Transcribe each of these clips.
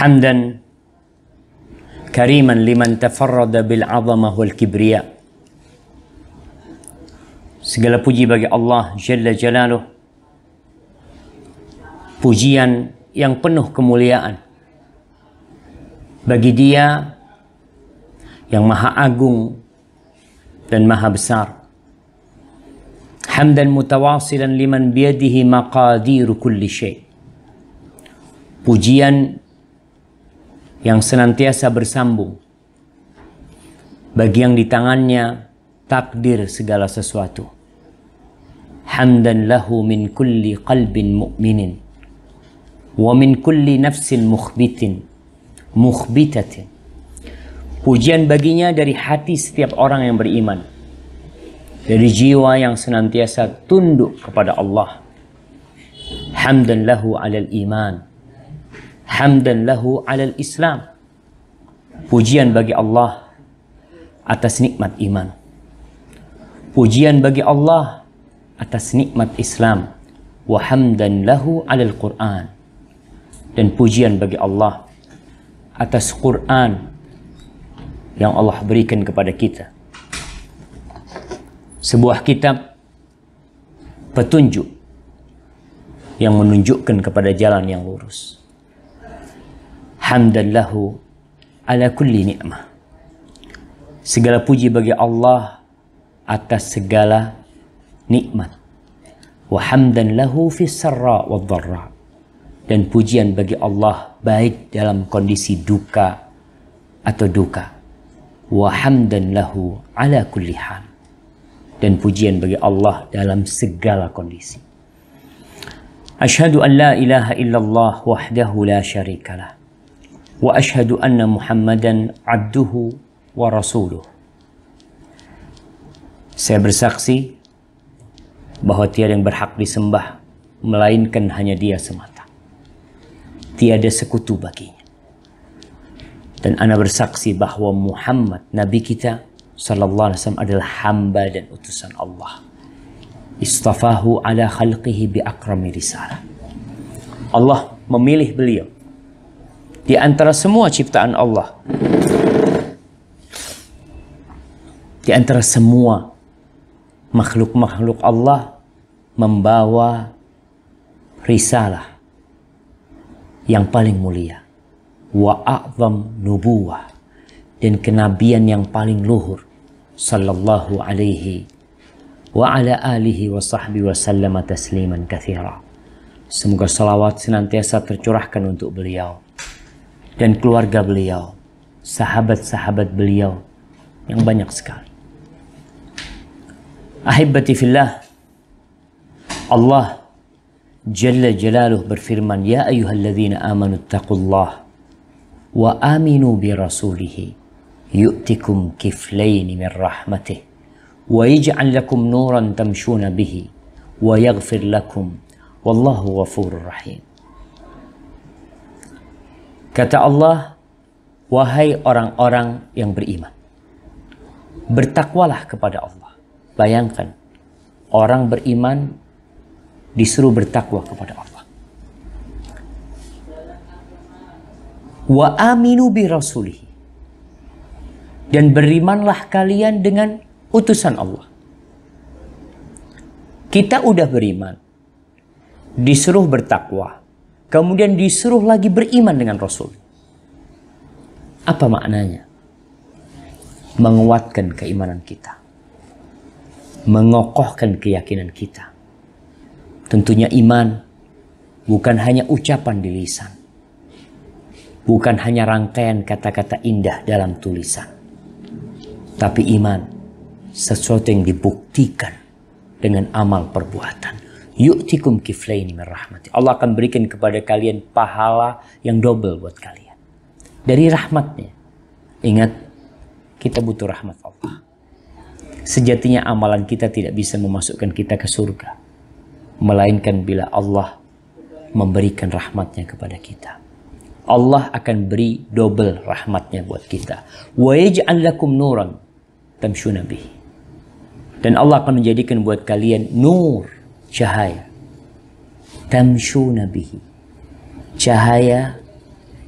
حمدا كريما لمن تفرد بالعظمة والكبرياء segala puji bagi Allah Jalla Jalaluh pujian yang penuh kemuliaan bagi dia yang maha agung dan maha besar hamdan mutawasilan liman biyadihi maqadiru kulli syai pujian yang senantiasa bersambung. Bagi yang di tangannya takdir segala sesuatu. Hamdan lahu min kulli qalbin mu'minin. Wa min kulli nafsin mukhbitin. Mukhbitatin. Pujian baginya dari hati setiap orang yang beriman. Dari jiwa yang senantiasa tunduk kepada Allah. Hamdan lahu alal iman hamdan lahu alal Islam. Pujian bagi Allah atas nikmat iman. Pujian bagi Allah atas nikmat Islam. Wa hamdan lahu alal Quran. Dan pujian bagi Allah atas Quran yang Allah berikan kepada kita. Sebuah kitab petunjuk yang menunjukkan kepada jalan yang lurus hamdan lahu ala kulli ni'mah. Segala puji bagi Allah atas segala nikmat. Wa hamdan lahu fi sarra wa dharra. Dan pujian bagi Allah baik dalam kondisi duka atau duka. Wa hamdan lahu ala kulli hal. Dan pujian bagi Allah dalam segala kondisi. Ashhadu an la ilaha illallah wahdahu la syarikalah وأشهد أن محمدا عبده ورسوله Saya bersaksi bahwa tiada yang berhak disembah melainkan hanya Dia semata. Tiada sekutu baginya. Dan ana bersaksi bahwa Muhammad nabi kita sallallahu alaihi wasallam adalah hamba dan utusan Allah. Istafahu ala khalqihi bi akrami risalah. Allah memilih beliau di antara semua ciptaan Allah. Di antara semua makhluk-makhluk Allah membawa risalah yang paling mulia wa a'zam nubuwah dan kenabian yang paling luhur sallallahu alaihi wa ala alihi wa sahbihi wa sallama tasliman kathira. Semoga salawat senantiasa tercurahkan untuk beliau dan keluarga beliau, sahabat-sahabat beliau yang banyak sekali. Ahibati fillah, Allah Jalla Jalaluh berfirman, Ya ayuhalladzina amanu taqullah wa aminu bi rasulihi yu'tikum kiflaini min rahmatih wa yij'al lakum nuran tamshuna bihi wa yaghfir lakum wallahu ghafurur rahim. Kata Allah, "Wahai orang-orang yang beriman, bertakwalah kepada Allah." Bayangkan, orang beriman disuruh bertakwa kepada Allah. Wa aminu bi rasulihi. Dan berimanlah kalian dengan utusan Allah. Kita udah beriman, disuruh bertakwa kemudian disuruh lagi beriman dengan Rasul. Apa maknanya? Menguatkan keimanan kita. Mengokohkan keyakinan kita. Tentunya iman bukan hanya ucapan di lisan. Bukan hanya rangkaian kata-kata indah dalam tulisan. Tapi iman sesuatu yang dibuktikan dengan amal perbuatan yu'tikum kiflaini min rahmati. Allah akan berikan kepada kalian pahala yang double buat kalian. Dari rahmatnya. Ingat, kita butuh rahmat Allah. Sejatinya amalan kita tidak bisa memasukkan kita ke surga. Melainkan bila Allah memberikan rahmatnya kepada kita. Allah akan beri double rahmatnya buat kita. Wa yaj'al lakum nuran tamshuna bih. Dan Allah akan menjadikan buat kalian nur cahaya tamshu nabihi cahaya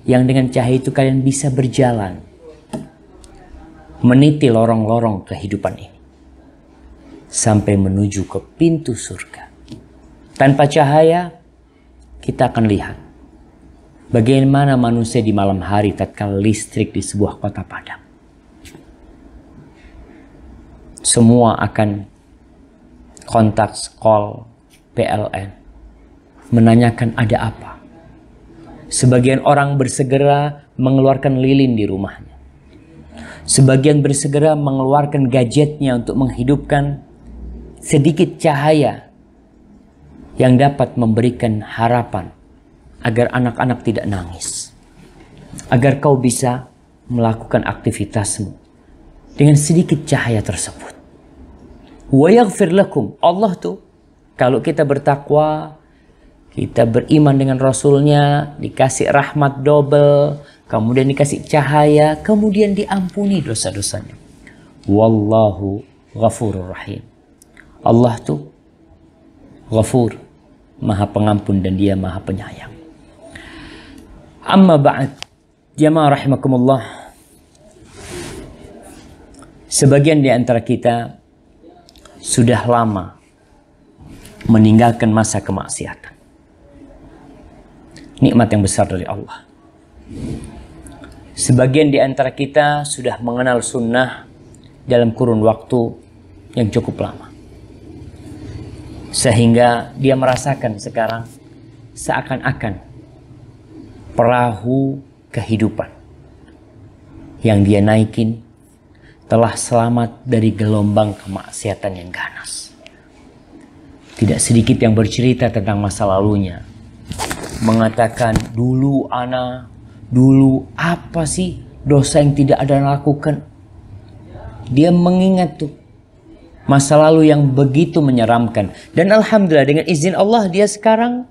yang dengan cahaya itu kalian bisa berjalan meniti lorong-lorong kehidupan ini sampai menuju ke pintu surga tanpa cahaya kita akan lihat bagaimana manusia di malam hari tatkala listrik di sebuah kota padam semua akan kontak call PLN. Menanyakan ada apa. Sebagian orang bersegera mengeluarkan lilin di rumahnya. Sebagian bersegera mengeluarkan gadgetnya untuk menghidupkan sedikit cahaya yang dapat memberikan harapan agar anak-anak tidak nangis. Agar kau bisa melakukan aktivitasmu dengan sedikit cahaya tersebut. Wa yaghfir lakum. Allah tuh kalau kita bertakwa, kita beriman dengan Rasulnya, dikasih rahmat double, kemudian dikasih cahaya, kemudian diampuni dosa-dosanya. Wallahu ghafurur rahim. Allah tuh ghafur, maha pengampun dan dia maha penyayang. Amma ba'd, jamaah rahimakumullah. Sebagian di antara kita sudah lama meninggalkan masa kemaksiatan. Nikmat yang besar dari Allah. Sebagian di antara kita sudah mengenal sunnah dalam kurun waktu yang cukup lama. Sehingga dia merasakan sekarang seakan-akan perahu kehidupan yang dia naikin telah selamat dari gelombang kemaksiatan yang ganas. Tidak sedikit yang bercerita tentang masa lalunya. Mengatakan, dulu Ana, dulu apa sih dosa yang tidak ada lakukan? Dia mengingat tuh masa lalu yang begitu menyeramkan. Dan Alhamdulillah dengan izin Allah dia sekarang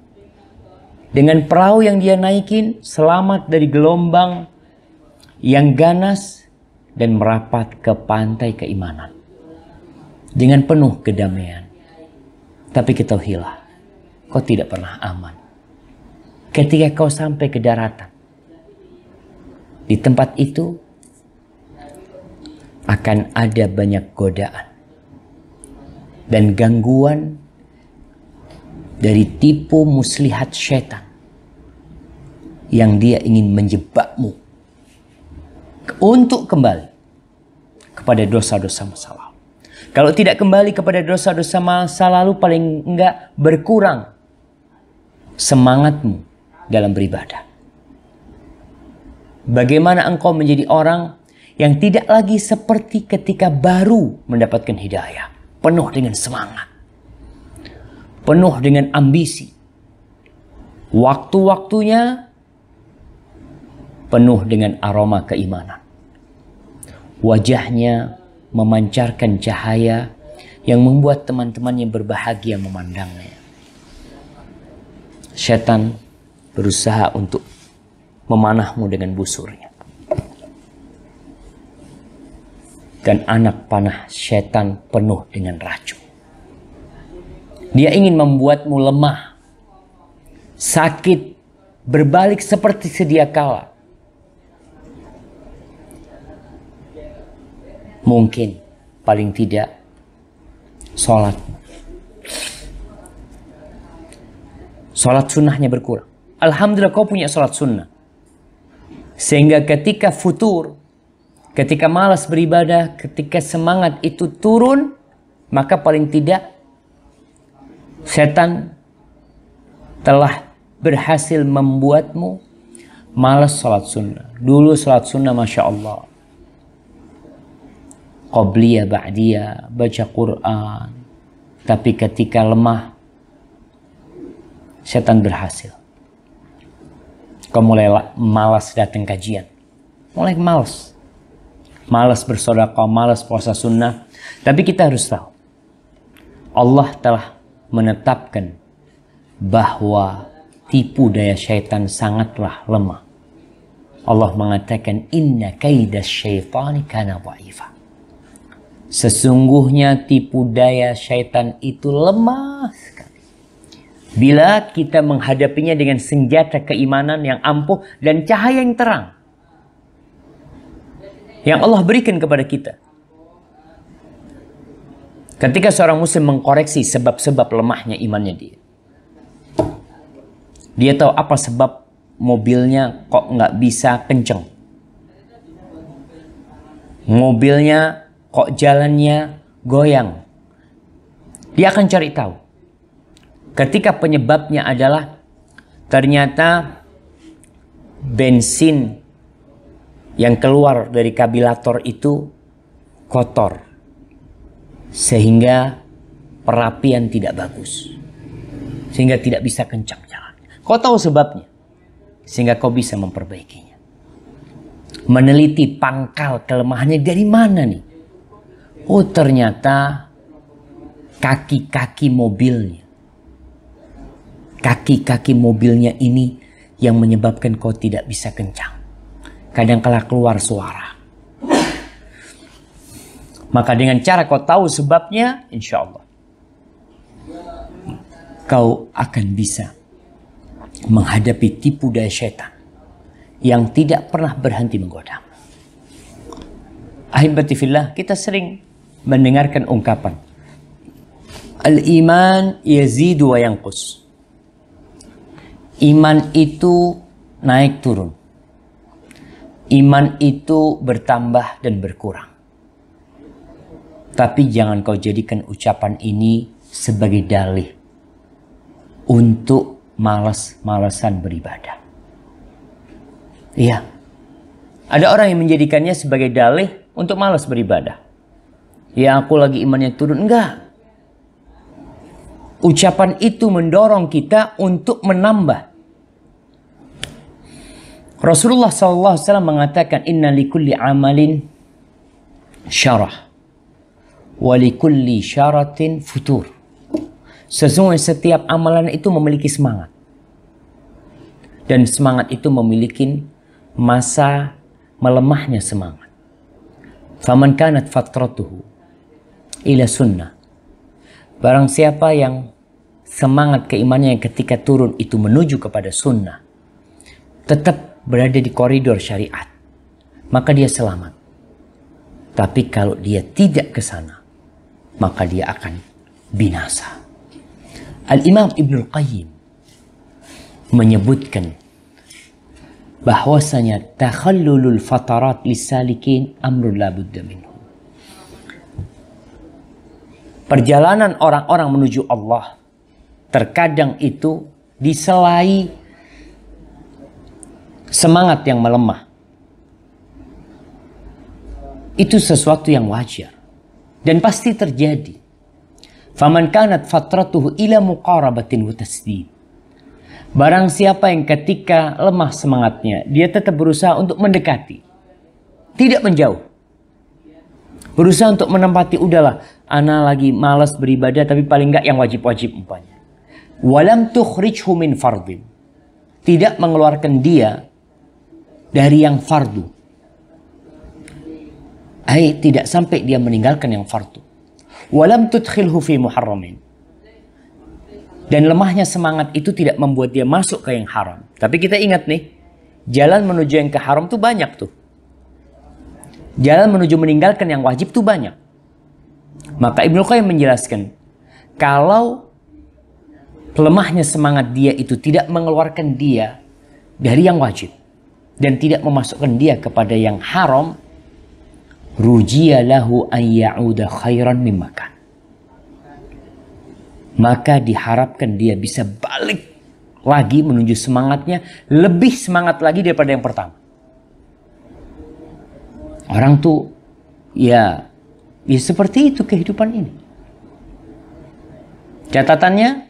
dengan perahu yang dia naikin selamat dari gelombang yang ganas dan merapat ke pantai keimanan dengan penuh kedamaian. Tapi ketahuilah, kau tidak pernah aman. Ketika kau sampai ke daratan, di tempat itu akan ada banyak godaan dan gangguan dari tipu muslihat setan yang dia ingin menjebakmu untuk kembali kepada dosa-dosa masalah. Kalau tidak kembali kepada dosa-dosa masa lalu paling enggak berkurang semangatmu dalam beribadah. Bagaimana engkau menjadi orang yang tidak lagi seperti ketika baru mendapatkan hidayah, penuh dengan semangat, penuh dengan ambisi. Waktu-waktunya penuh dengan aroma keimanan. Wajahnya memancarkan cahaya yang membuat teman-temannya berbahagia memandangnya. Setan berusaha untuk memanahmu dengan busurnya. Dan anak panah setan penuh dengan racun. Dia ingin membuatmu lemah, sakit, berbalik seperti sedia kala. mungkin paling tidak sholat sholat sunnahnya berkurang Alhamdulillah kau punya sholat sunnah sehingga ketika futur ketika malas beribadah ketika semangat itu turun maka paling tidak setan telah berhasil membuatmu malas sholat sunnah dulu sholat sunnah Masya Allah qobliyah ba'diyah baca Quran tapi ketika lemah setan berhasil kau mulai malas datang kajian mulai malas malas kau malas puasa sunnah tapi kita harus tahu Allah telah menetapkan bahwa tipu daya syaitan sangatlah lemah Allah mengatakan inna kaidah syaitani kana wa'ifa Sesungguhnya tipu daya syaitan itu lemah sekali. Bila kita menghadapinya dengan senjata keimanan yang ampuh dan cahaya yang terang. Yang Allah berikan kepada kita. Ketika seorang muslim mengkoreksi sebab-sebab lemahnya imannya dia. Dia tahu apa sebab mobilnya kok nggak bisa kenceng. Mobilnya kok jalannya goyang. Dia akan cari tahu. Ketika penyebabnya adalah ternyata bensin yang keluar dari kabilator itu kotor. Sehingga perapian tidak bagus. Sehingga tidak bisa kencang jalan. Kau tahu sebabnya. Sehingga kau bisa memperbaikinya. Meneliti pangkal kelemahannya dari mana nih? Oh ternyata kaki-kaki mobilnya. Kaki-kaki mobilnya ini yang menyebabkan kau tidak bisa kencang. Kadang-kala keluar suara. Maka dengan cara kau tahu sebabnya, insya Allah. Kau akan bisa menghadapi tipu daya setan yang tidak pernah berhenti menggoda. Ahibatifillah, kita sering mendengarkan ungkapan. Al-iman yazidu wa yanqus. Iman itu naik turun. Iman itu bertambah dan berkurang. Tapi jangan kau jadikan ucapan ini sebagai dalih untuk malas-malasan beribadah. Iya. Ada orang yang menjadikannya sebagai dalih untuk malas beribadah. Ya aku lagi imannya turun. Enggak. Ucapan itu mendorong kita untuk menambah. Rasulullah SAW mengatakan inna likulli amalin syarah wa likulli syaratin futur. Sesungguhnya setiap amalan itu memiliki semangat. Dan semangat itu memiliki masa melemahnya semangat. Faman kanat fatratuhu ila sunnah. Barang siapa yang semangat keimannya yang ketika turun itu menuju kepada sunnah, tetap berada di koridor syariat, maka dia selamat. Tapi kalau dia tidak ke sana, maka dia akan binasa. Al-Imam Ibn Qayyim menyebutkan bahwasanya takhallulul fatarat lisalikin amrul labudda minuh. Perjalanan orang-orang menuju Allah terkadang itu diselai semangat yang melemah. Itu sesuatu yang wajar dan pasti terjadi. Faman kanat fatratuhu ila muqarabatin wa Barang siapa yang ketika lemah semangatnya, dia tetap berusaha untuk mendekati. Tidak menjauh. Berusaha untuk menempati, udahlah ana lagi malas beribadah tapi paling enggak yang wajib-wajib umpamanya. Walam tukhrijhu min fardin. Tidak mengeluarkan dia dari yang fardu. Hai, eh, tidak sampai dia meninggalkan yang fardu. Walam tudkhilhu fi muharramin. Dan lemahnya semangat itu tidak membuat dia masuk ke yang haram. Tapi kita ingat nih, jalan menuju yang ke haram tuh banyak tuh. Jalan menuju meninggalkan yang wajib tuh banyak. Maka Ibnu Qayyim menjelaskan, kalau lemahnya semangat dia itu tidak mengeluarkan dia dari yang wajib dan tidak memasukkan dia kepada yang haram, rujialahu an ya'uda khairan mimmakan. Maka diharapkan dia bisa balik lagi menuju semangatnya lebih semangat lagi daripada yang pertama. Orang tuh ya Ya seperti itu kehidupan ini. Catatannya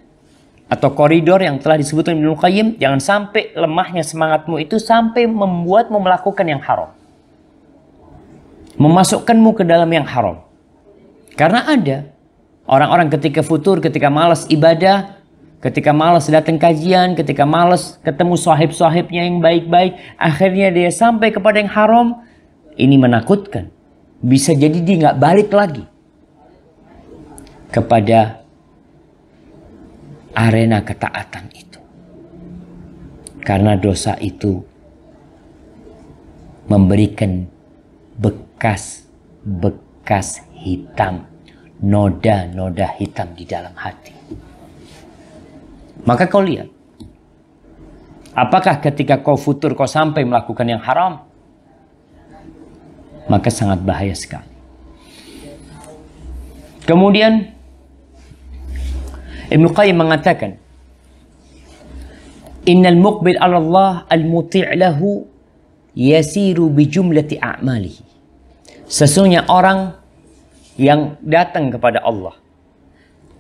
atau koridor yang telah disebutkan Ibnu Qayyim, jangan sampai lemahnya semangatmu itu sampai membuatmu melakukan yang haram. Memasukkanmu ke dalam yang haram. Karena ada orang-orang ketika futur, ketika malas ibadah, ketika malas datang kajian, ketika malas ketemu sahib-sahibnya yang baik-baik, akhirnya dia sampai kepada yang haram. Ini menakutkan bisa jadi dia nggak balik lagi kepada arena ketaatan itu. Karena dosa itu memberikan bekas-bekas hitam, noda-noda hitam di dalam hati. Maka kau lihat, apakah ketika kau futur kau sampai melakukan yang haram, maka sangat bahaya sekali. Kemudian Ibnu Qayyim mengatakan, "Innal muqbil 'ala Allah al-muti' lahu yasiru bi jumlati a'malihi." Sesungguhnya orang yang datang kepada Allah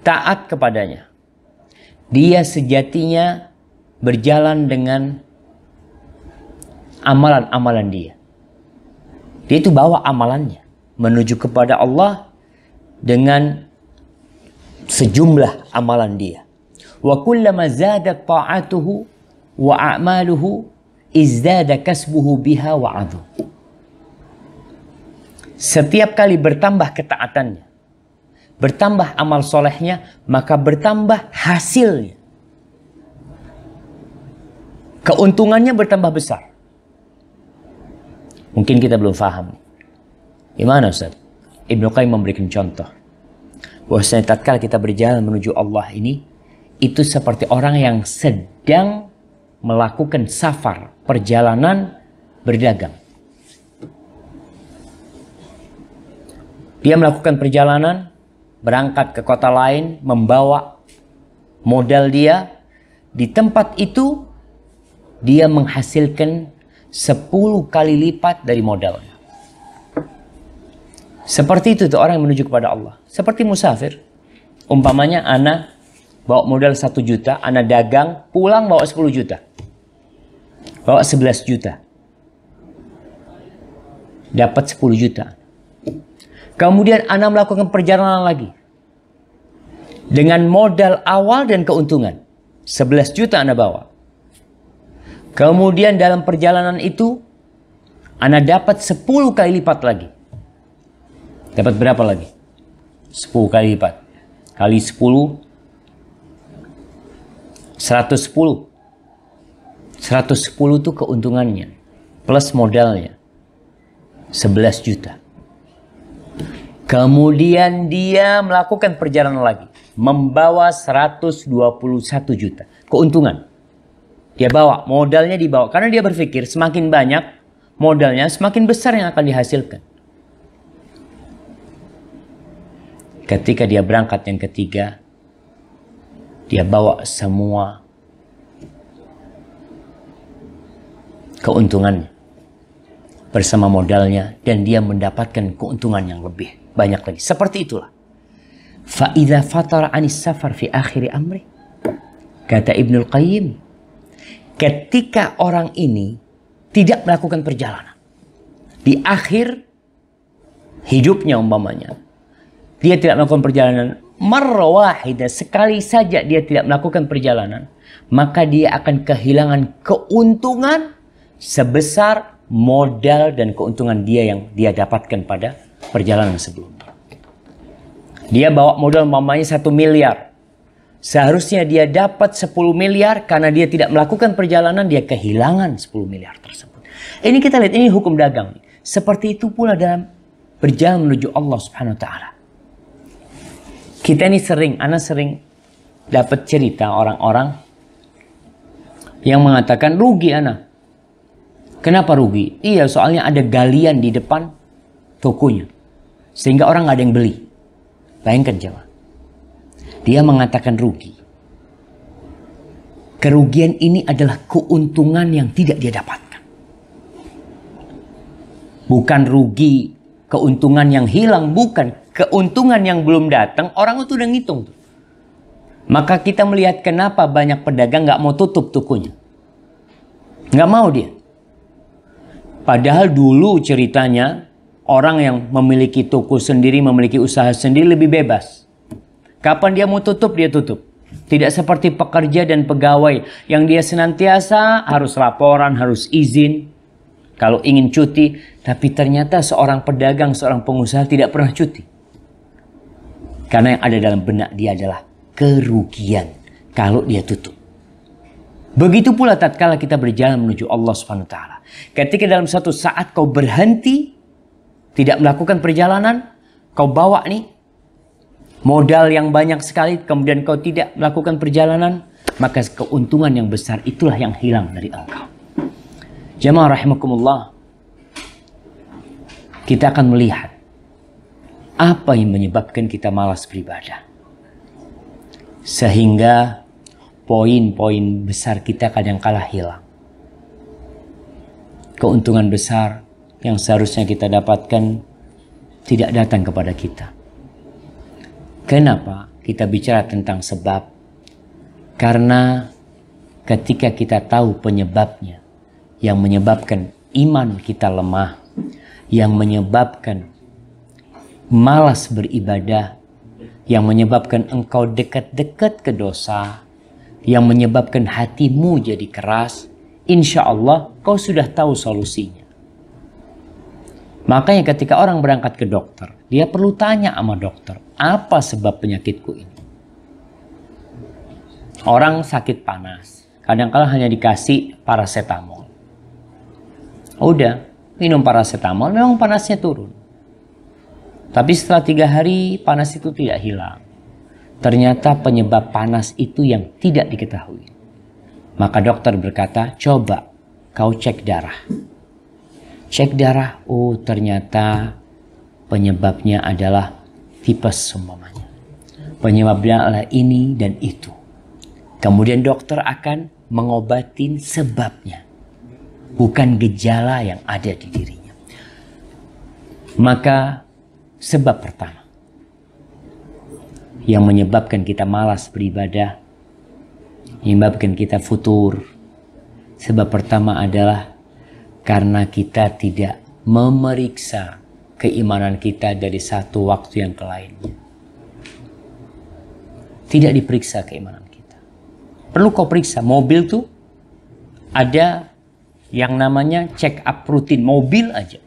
taat kepadanya dia sejatinya berjalan dengan amalan-amalan dia dia itu bawa amalannya menuju kepada Allah dengan sejumlah amalan dia. Wa kullama zada ta'atuhu wa a'maluhu izdada kasbuhu biha wa adu. Setiap kali bertambah ketaatannya, bertambah amal solehnya, maka bertambah hasilnya. Keuntungannya bertambah besar. Mungkin kita belum paham. Gimana Ustaz? Ibnu Qayyim memberikan contoh. Bahwasanya tatkala kita berjalan menuju Allah ini, itu seperti orang yang sedang melakukan safar, perjalanan berdagang. Dia melakukan perjalanan, berangkat ke kota lain, membawa modal dia. Di tempat itu, dia menghasilkan 10 kali lipat dari modalnya. Seperti itu tuh orang yang menuju kepada Allah. Seperti musafir. Umpamanya anak bawa modal 1 juta, anak dagang, pulang bawa 10 juta. Bawa 11 juta. Dapat 10 juta. Kemudian anak melakukan perjalanan lagi. Dengan modal awal dan keuntungan. 11 juta anak bawa. Kemudian dalam perjalanan itu Anda dapat 10 kali lipat lagi. Dapat berapa lagi? 10 kali lipat. Kali 10 110. 110 itu keuntungannya plus modalnya 11 juta. Kemudian dia melakukan perjalanan lagi membawa 121 juta keuntungan. Dia bawa, modalnya dibawa. Karena dia berpikir semakin banyak modalnya, semakin besar yang akan dihasilkan. Ketika dia berangkat yang ketiga, dia bawa semua keuntungannya bersama modalnya dan dia mendapatkan keuntungan yang lebih banyak lagi. Seperti itulah. Fa'idha fatar anis safar fi akhiri amri. Kata Ibnul Qayyim ketika orang ini tidak melakukan perjalanan. Di akhir hidupnya umpamanya, dia tidak melakukan perjalanan marwahida sekali saja dia tidak melakukan perjalanan, maka dia akan kehilangan keuntungan sebesar modal dan keuntungan dia yang dia dapatkan pada perjalanan sebelumnya. Dia bawa modal mamanya satu miliar. Seharusnya dia dapat 10 miliar karena dia tidak melakukan perjalanan dia kehilangan 10 miliar tersebut. Ini kita lihat ini hukum dagang. Seperti itu pula dalam berjalan menuju Allah Subhanahu wa taala. Kita ini sering, anak sering dapat cerita orang-orang yang mengatakan rugi anak. Kenapa rugi? Iya, soalnya ada galian di depan tokonya. Sehingga orang nggak ada yang beli. Bayangkan coba. Dia mengatakan rugi. Kerugian ini adalah keuntungan yang tidak dia dapatkan. Bukan rugi keuntungan yang hilang, bukan keuntungan yang belum datang. Orang itu udah ngitung. Maka kita melihat kenapa banyak pedagang nggak mau tutup tokonya. Nggak mau dia. Padahal dulu ceritanya orang yang memiliki toko sendiri, memiliki usaha sendiri lebih bebas. Kapan dia mau tutup, dia tutup. Tidak seperti pekerja dan pegawai yang dia senantiasa harus laporan, harus izin. Kalau ingin cuti, tapi ternyata seorang pedagang, seorang pengusaha tidak pernah cuti. Karena yang ada dalam benak dia adalah kerugian kalau dia tutup. Begitu pula tatkala kita berjalan menuju Allah Subhanahu wa taala. Ketika dalam satu saat kau berhenti tidak melakukan perjalanan, kau bawa nih modal yang banyak sekali kemudian kau tidak melakukan perjalanan maka keuntungan yang besar itulah yang hilang dari engkau Jemaah rahimakumullah kita akan melihat apa yang menyebabkan kita malas beribadah sehingga poin-poin besar kita kadang kalah hilang keuntungan besar yang seharusnya kita dapatkan tidak datang kepada kita Kenapa kita bicara tentang sebab? Karena ketika kita tahu penyebabnya yang menyebabkan iman kita lemah, yang menyebabkan malas beribadah, yang menyebabkan engkau dekat-dekat ke dosa, yang menyebabkan hatimu jadi keras, insya Allah kau sudah tahu solusinya. Makanya ketika orang berangkat ke dokter, dia perlu tanya sama dokter, apa sebab penyakitku ini? Orang sakit panas, kadang-kala hanya dikasih paracetamol. Udah, minum paracetamol, memang panasnya turun. Tapi setelah tiga hari, panas itu tidak hilang. Ternyata penyebab panas itu yang tidak diketahui. Maka dokter berkata, coba kau cek darah. Cek darah, oh ternyata penyebabnya adalah tipes umpamanya. Penyebabnya adalah ini dan itu. Kemudian dokter akan mengobatin sebabnya. Bukan gejala yang ada di dirinya. Maka sebab pertama yang menyebabkan kita malas beribadah, menyebabkan kita futur. Sebab pertama adalah karena kita tidak memeriksa keimanan kita dari satu waktu yang ke lainnya. Tidak diperiksa keimanan kita. Perlu kau periksa mobil tuh ada yang namanya check up rutin mobil aja.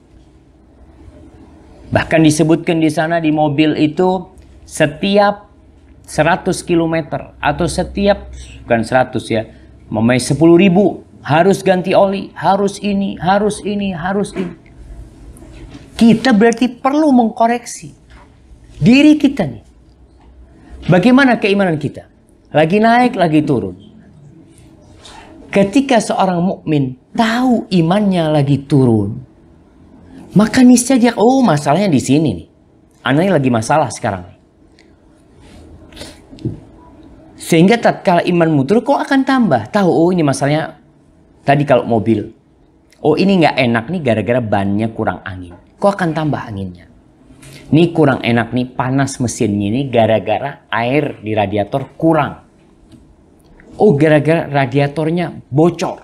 Bahkan disebutkan di sana di mobil itu setiap 100 km atau setiap bukan 100 ya, memang 10.000 harus ganti oli, harus ini, harus ini, harus ini. Kita berarti perlu mengkoreksi diri kita nih. Bagaimana keimanan kita? Lagi naik, lagi turun. Ketika seorang mukmin tahu imannya lagi turun, maka niscaya dia, oh masalahnya di sini nih. Anaknya lagi masalah sekarang. Sehingga tatkala imanmu turun, kau akan tambah. Tahu, oh ini masalahnya tadi kalau mobil. Oh ini nggak enak nih gara-gara bannya kurang angin kok akan tambah anginnya. Ini kurang enak nih panas mesinnya ini gara-gara air di radiator kurang. Oh gara-gara radiatornya bocor.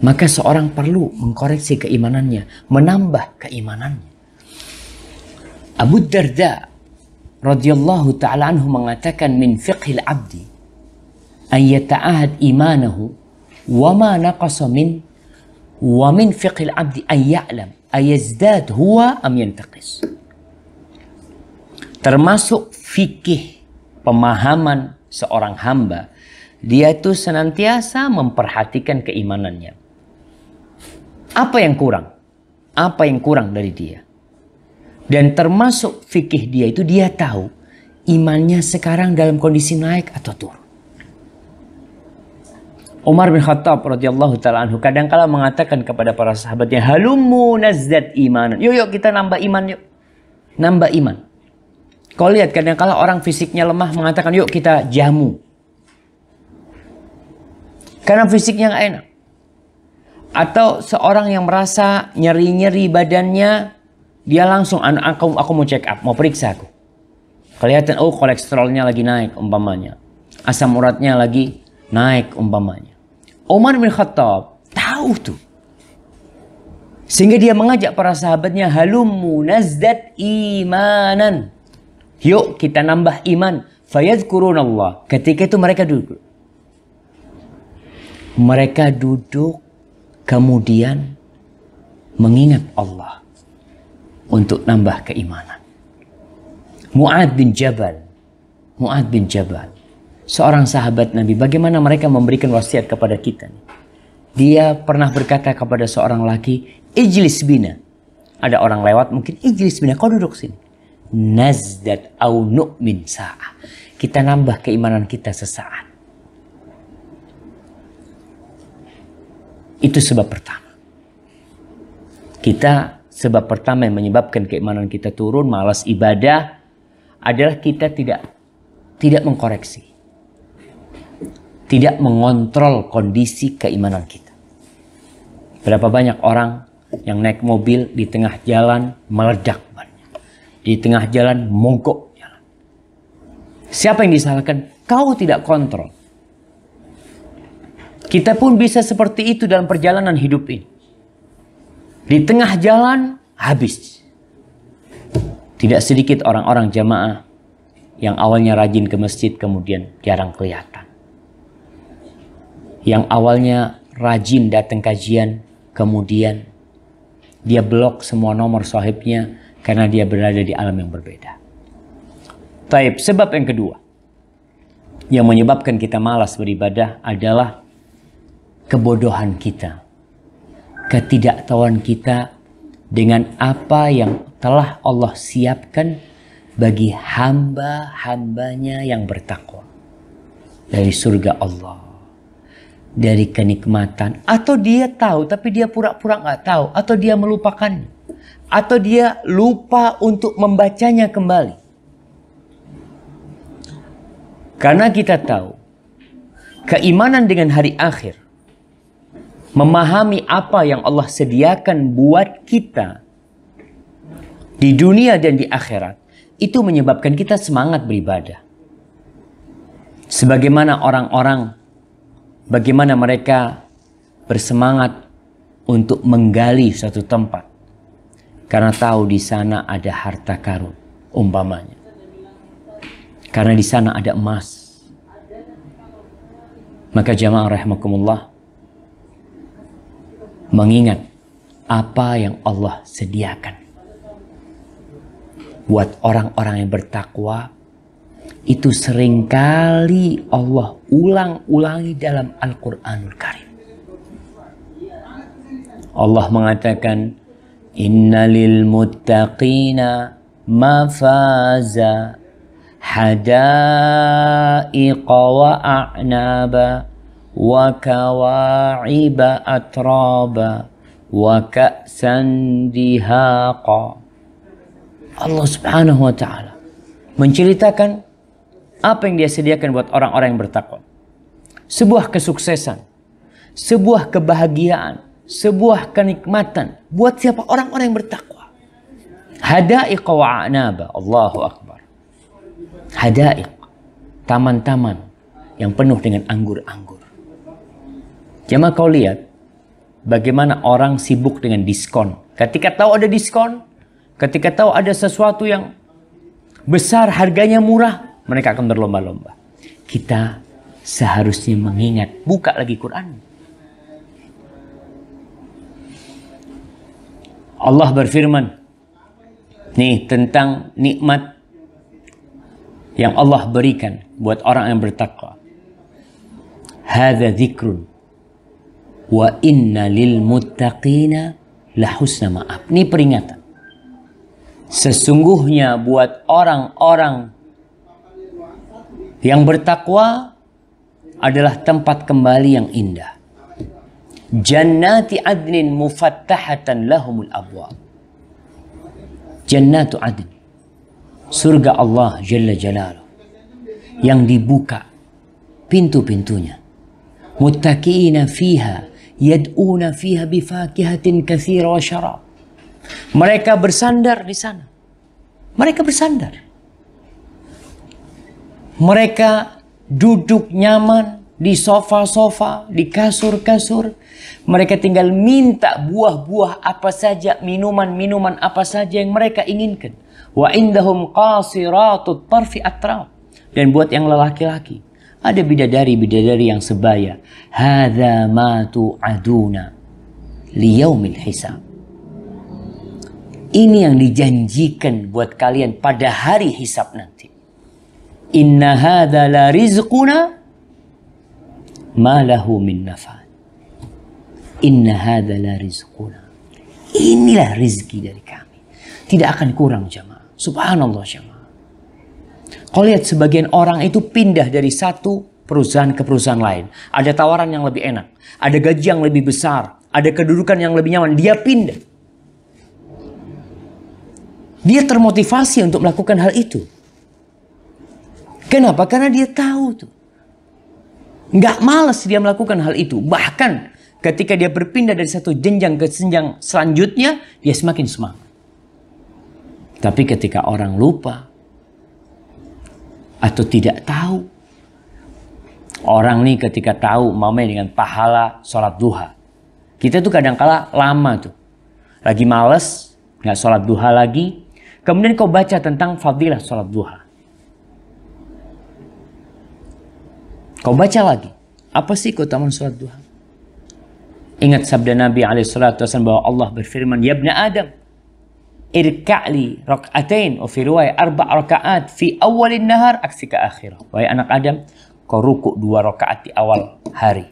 Maka seorang perlu mengkoreksi keimanannya, menambah keimanannya. Abu Darda radhiyallahu taala anhu mengatakan min fiqhil abdi an yata'ahad imanahu wa ma naqasa min wa min fiqhil abdi an ya'lam ayazdad huwa am yantaqis Termasuk fikih pemahaman seorang hamba, dia itu senantiasa memperhatikan keimanannya. Apa yang kurang? Apa yang kurang dari dia? Dan termasuk fikih dia itu dia tahu imannya sekarang dalam kondisi naik atau turun. Umar bin Khattab radhiyallahu taala anhu kadangkala mengatakan kepada para sahabatnya, "Halumu nazdat iman. Yuk yuk kita nambah iman yuk. Nambah iman. Kau lihat kadangkala orang fisiknya lemah mengatakan, "Yuk kita jamu." Karena fisiknya enggak enak. Atau seorang yang merasa nyeri-nyeri badannya, dia langsung anak aku aku mau check up, mau periksa aku. Kelihatan oh kolesterolnya lagi naik umpamanya. Asam uratnya lagi naik umpamanya. Umar bin Khattab tahu tuh. Sehingga dia mengajak para sahabatnya halumu nazdat imanan. Yuk kita nambah iman. Fayadkurunallah. Ketika itu mereka duduk. Mereka duduk kemudian mengingat Allah untuk nambah keimanan. Mu'ad bin Jabal. Mu'ad bin Jabal seorang sahabat Nabi, bagaimana mereka memberikan wasiat kepada kita. Dia pernah berkata kepada seorang laki, Ijlis bina. Ada orang lewat mungkin, Ijlis bina, kau duduk sini. Nazdat au nu'min sa'ah. Kita nambah keimanan kita sesaat. Itu sebab pertama. Kita sebab pertama yang menyebabkan keimanan kita turun, malas ibadah adalah kita tidak tidak mengkoreksi tidak mengontrol kondisi keimanan kita. Berapa banyak orang yang naik mobil di tengah jalan meledak bannya. Di tengah jalan mogok jalan. Siapa yang disalahkan? Kau tidak kontrol. Kita pun bisa seperti itu dalam perjalanan hidup ini. Di tengah jalan habis. Tidak sedikit orang-orang jamaah yang awalnya rajin ke masjid kemudian jarang kelihatan yang awalnya rajin datang kajian, kemudian dia blok semua nomor sahibnya karena dia berada di alam yang berbeda. Taib, sebab yang kedua yang menyebabkan kita malas beribadah adalah kebodohan kita, ketidaktahuan kita dengan apa yang telah Allah siapkan bagi hamba-hambanya yang bertakwa dari surga Allah dari kenikmatan atau dia tahu tapi dia pura-pura nggak tahu atau dia melupakan atau dia lupa untuk membacanya kembali karena kita tahu keimanan dengan hari akhir memahami apa yang Allah sediakan buat kita di dunia dan di akhirat itu menyebabkan kita semangat beribadah sebagaimana orang-orang bagaimana mereka bersemangat untuk menggali suatu tempat karena tahu di sana ada harta karun umpamanya karena di sana ada emas maka jamaah rahimakumullah mengingat apa yang Allah sediakan buat orang-orang yang bertakwa itu seringkali Allah ulang-ulangi dalam Al-Quranul Karim. Allah mengatakan, Innalil muttaqina mafaza hadaiqa wa a'naba wa kawa'iba atraba wa ka'san dihaqa. Allah subhanahu wa ta'ala menceritakan apa yang dia sediakan buat orang-orang yang bertakwa. Sebuah kesuksesan, sebuah kebahagiaan, sebuah kenikmatan buat siapa orang-orang yang bertakwa. Hadaiq wa anaba, Allahu akbar. Hadaiq, taman-taman yang penuh dengan anggur-anggur. Cuma kau lihat bagaimana orang sibuk dengan diskon. Ketika tahu ada diskon, ketika tahu ada sesuatu yang besar harganya murah, mereka akan berlomba-lomba. Kita seharusnya mengingat, buka lagi Quran. Allah berfirman nih tentang nikmat yang Allah berikan buat orang yang bertakwa. Hada zikrun wa inna lil muttaqina lahusna ma'ab. Ini peringatan. Sesungguhnya buat orang-orang yang bertakwa adalah tempat kembali yang indah. Jannati adnin mufattahatan lahumul abwa. Jannatu adn. Surga Allah Jalla Jalaluh. Yang dibuka pintu-pintunya. Muttaki'ina fiha yad'una fiha bifakihatin kathira wa syarab. Mereka bersandar di sana. Mereka bersandar mereka duduk nyaman di sofa-sofa, di kasur-kasur. Mereka tinggal minta buah-buah apa saja, minuman-minuman apa saja yang mereka inginkan. Wa indahum qasiratut tarfi atraw. Dan buat yang lelaki-laki, ada bidadari-bidadari yang sebaya. Hadha ma tu'aduna liyaumil hisab. Ini yang dijanjikan buat kalian pada hari hisab nanti. Inna hadha la rizquna ma lahu min nafad. Inna hadha la rizquna. Inilah rezeki dari kami. Tidak akan kurang jamaah. Subhanallah jamaah. Kau lihat sebagian orang itu pindah dari satu perusahaan ke perusahaan lain. Ada tawaran yang lebih enak. Ada gaji yang lebih besar. Ada kedudukan yang lebih nyaman. Dia pindah. Dia termotivasi untuk melakukan hal itu. Kenapa? Karena dia tahu tuh. Nggak males dia melakukan hal itu. Bahkan ketika dia berpindah dari satu jenjang ke jenjang selanjutnya, dia semakin semangat. Tapi ketika orang lupa atau tidak tahu, orang nih ketika tahu mamai dengan pahala sholat duha, kita tuh kadang kala lama tuh, lagi males, nggak sholat duha lagi, kemudian kau baca tentang fadilah sholat duha. Kau baca lagi. Apa sih keutamaan sholat duha? Ingat sabda Nabi SAW bahwa Allah berfirman, Ya Ibn Adam, irka'li rak'atain wa fi arba' raka'at fi awalin nahar aksika akhirah. Wahai anak Adam, kau ruku dua rakaat di awal hari.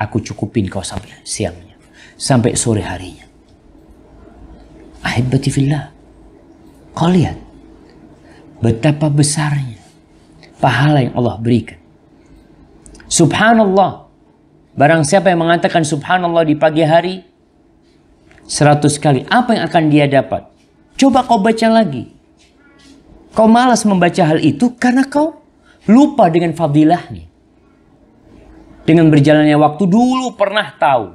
Aku cukupin kau sampai siangnya. Sampai sore harinya. Ahibati fillah. Kau lihat betapa besarnya pahala yang Allah berikan Subhanallah. Barang siapa yang mengatakan subhanallah di pagi hari, seratus kali, apa yang akan dia dapat? Coba kau baca lagi. Kau malas membaca hal itu karena kau lupa dengan fadilahnya. Dengan berjalannya waktu dulu pernah tahu,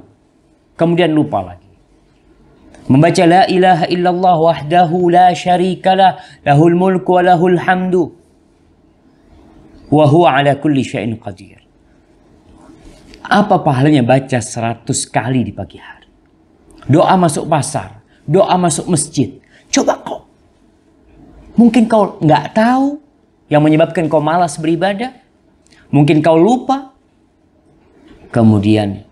kemudian lupa lagi. Membaca la ilaha illallah wahdahu la syarikalah lahul mulku wa lahul hamdu wa huwa ala kulli syai'in qadir. Apa pahalanya baca 100 kali di pagi hari? Doa masuk pasar, doa masuk masjid. Coba kok. Mungkin kau nggak tahu yang menyebabkan kau malas beribadah. Mungkin kau lupa. Kemudian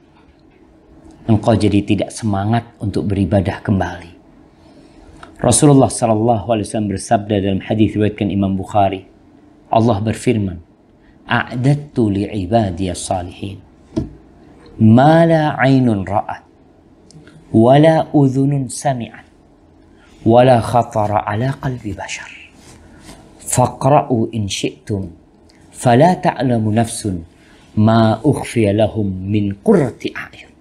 engkau jadi tidak semangat untuk beribadah kembali. Rasulullah Shallallahu Alaihi Wasallam bersabda dalam hadis riwayatkan Imam Bukhari, Allah berfirman, "A'dattu ibadiyah salihin." mala ainun ra'at wala udhunun sami'at wala khatara ala qalbi bashar faqra'u in syi'tum fala ta'lamu nafsun ma ukhfiya lahum min qurrati a'yun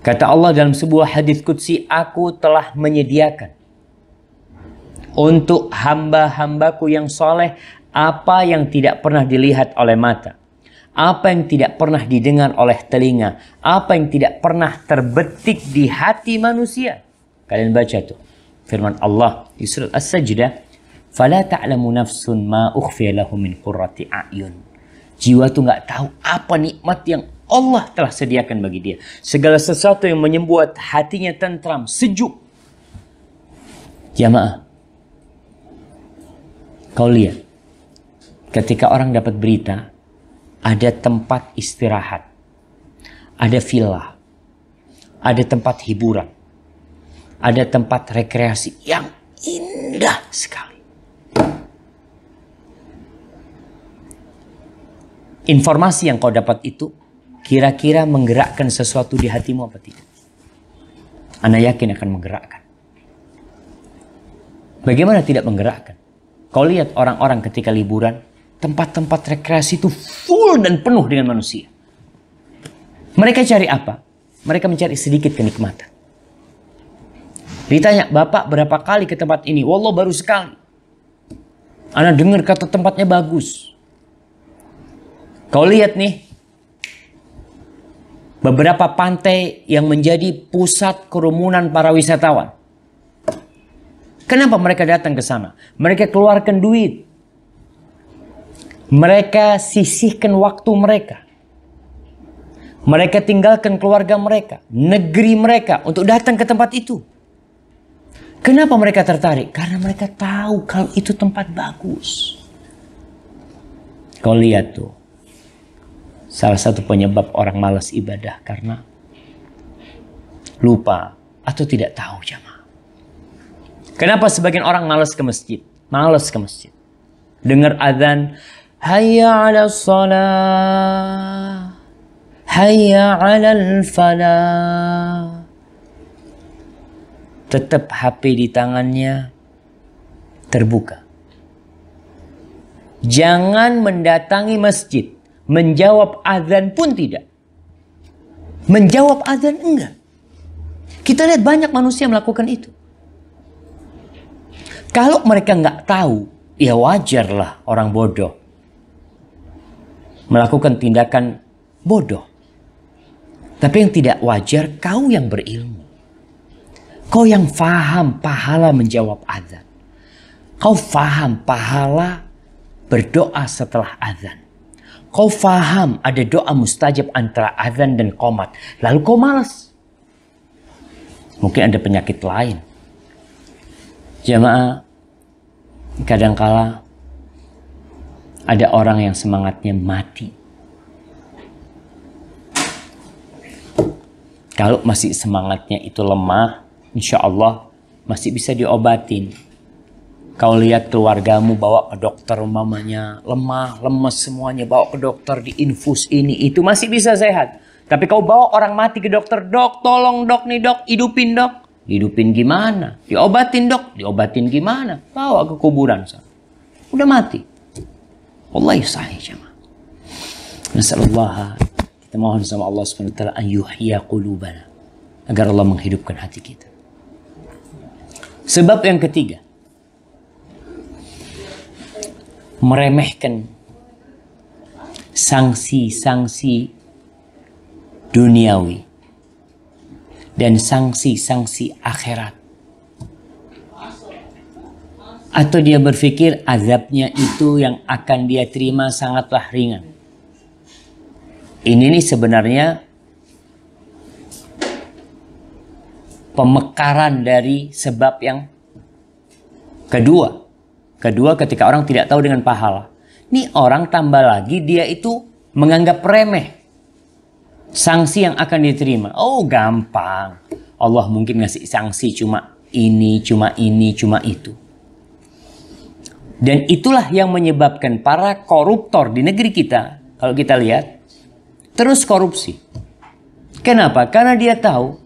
Kata Allah dalam sebuah hadis kudsi, aku telah menyediakan untuk hamba-hambaku yang soleh apa yang tidak pernah dilihat oleh mata apa yang tidak pernah didengar oleh telinga, apa yang tidak pernah terbetik di hati manusia. Kalian baca tuh firman Allah di surat As-Sajdah, "Fala ta'lamu nafsun ma ukhfiya lahum min qurrati a'yun." Jiwa tuh nggak tahu apa nikmat yang Allah telah sediakan bagi dia. Segala sesuatu yang menyembuat hatinya tentram, sejuk. Jamaah, kau lihat, ketika orang dapat berita ada tempat istirahat, ada villa, ada tempat hiburan, ada tempat rekreasi yang indah sekali. Informasi yang kau dapat itu kira-kira menggerakkan sesuatu di hatimu apa tidak? Anda yakin akan menggerakkan. Bagaimana tidak menggerakkan? Kau lihat orang-orang ketika liburan, tempat-tempat rekreasi itu full dan penuh dengan manusia. Mereka cari apa? Mereka mencari sedikit kenikmatan. Ditanya, Bapak berapa kali ke tempat ini? Wallah baru sekali. Anda dengar kata tempatnya bagus. Kau lihat nih, beberapa pantai yang menjadi pusat kerumunan para wisatawan. Kenapa mereka datang ke sana? Mereka keluarkan duit. Mereka sisihkan waktu mereka. Mereka tinggalkan keluarga mereka, negeri mereka untuk datang ke tempat itu. Kenapa mereka tertarik? Karena mereka tahu kalau itu tempat bagus. Kau lihat tuh. Salah satu penyebab orang malas ibadah karena lupa atau tidak tahu jamaah. Kenapa sebagian orang malas ke masjid? Malas ke masjid. Dengar azan, Hayya ala salah Hayya ala falah Tetap HP di tangannya terbuka. Jangan mendatangi masjid. Menjawab azan pun tidak. Menjawab azan enggak. Kita lihat banyak manusia melakukan itu. Kalau mereka enggak tahu, ya wajarlah orang bodoh melakukan tindakan bodoh. Tapi yang tidak wajar kau yang berilmu. Kau yang faham pahala menjawab azan. Kau faham pahala berdoa setelah azan. Kau faham ada doa mustajab antara azan dan komat. Lalu kau malas. Mungkin ada penyakit lain. Jemaah kadangkala ada orang yang semangatnya mati. Kalau masih semangatnya itu lemah, insya Allah masih bisa diobatin. Kau lihat keluargamu bawa ke dokter mamanya lemah, lemes semuanya bawa ke dokter di infus ini itu masih bisa sehat. Tapi kau bawa orang mati ke dokter, dok tolong dok nih dok, hidupin dok. Hidupin gimana? Diobatin dok, diobatin gimana? Bawa ke kuburan. Udah mati. Wallahi sahih jemaah. Nasallallahu kita mohon sama Allah Subhanahu wa taala an yuhya qulubana agar Allah menghidupkan hati kita. Sebab yang ketiga meremehkan sanksi-sanksi duniawi dan sanksi-sanksi akhirat atau dia berpikir azabnya itu yang akan dia terima sangatlah ringan. Ini nih sebenarnya pemekaran dari sebab yang kedua. Kedua ketika orang tidak tahu dengan pahala. Ini orang tambah lagi dia itu menganggap remeh sanksi yang akan diterima. Oh gampang. Allah mungkin ngasih sanksi cuma ini, cuma ini, cuma itu. Dan itulah yang menyebabkan para koruptor di negeri kita, kalau kita lihat, terus korupsi. Kenapa? Karena dia tahu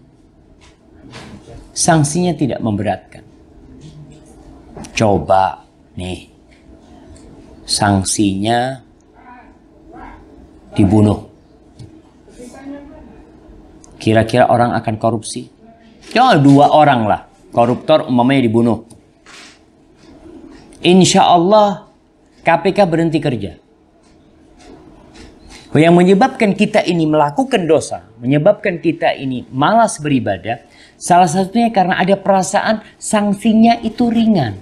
sanksinya tidak memberatkan. Coba nih, sanksinya dibunuh. Kira-kira orang akan korupsi? Jangan ya, dua orang lah, koruptor umpamanya dibunuh insya Allah KPK berhenti kerja. Yang menyebabkan kita ini melakukan dosa, menyebabkan kita ini malas beribadah, salah satunya karena ada perasaan sanksinya itu ringan.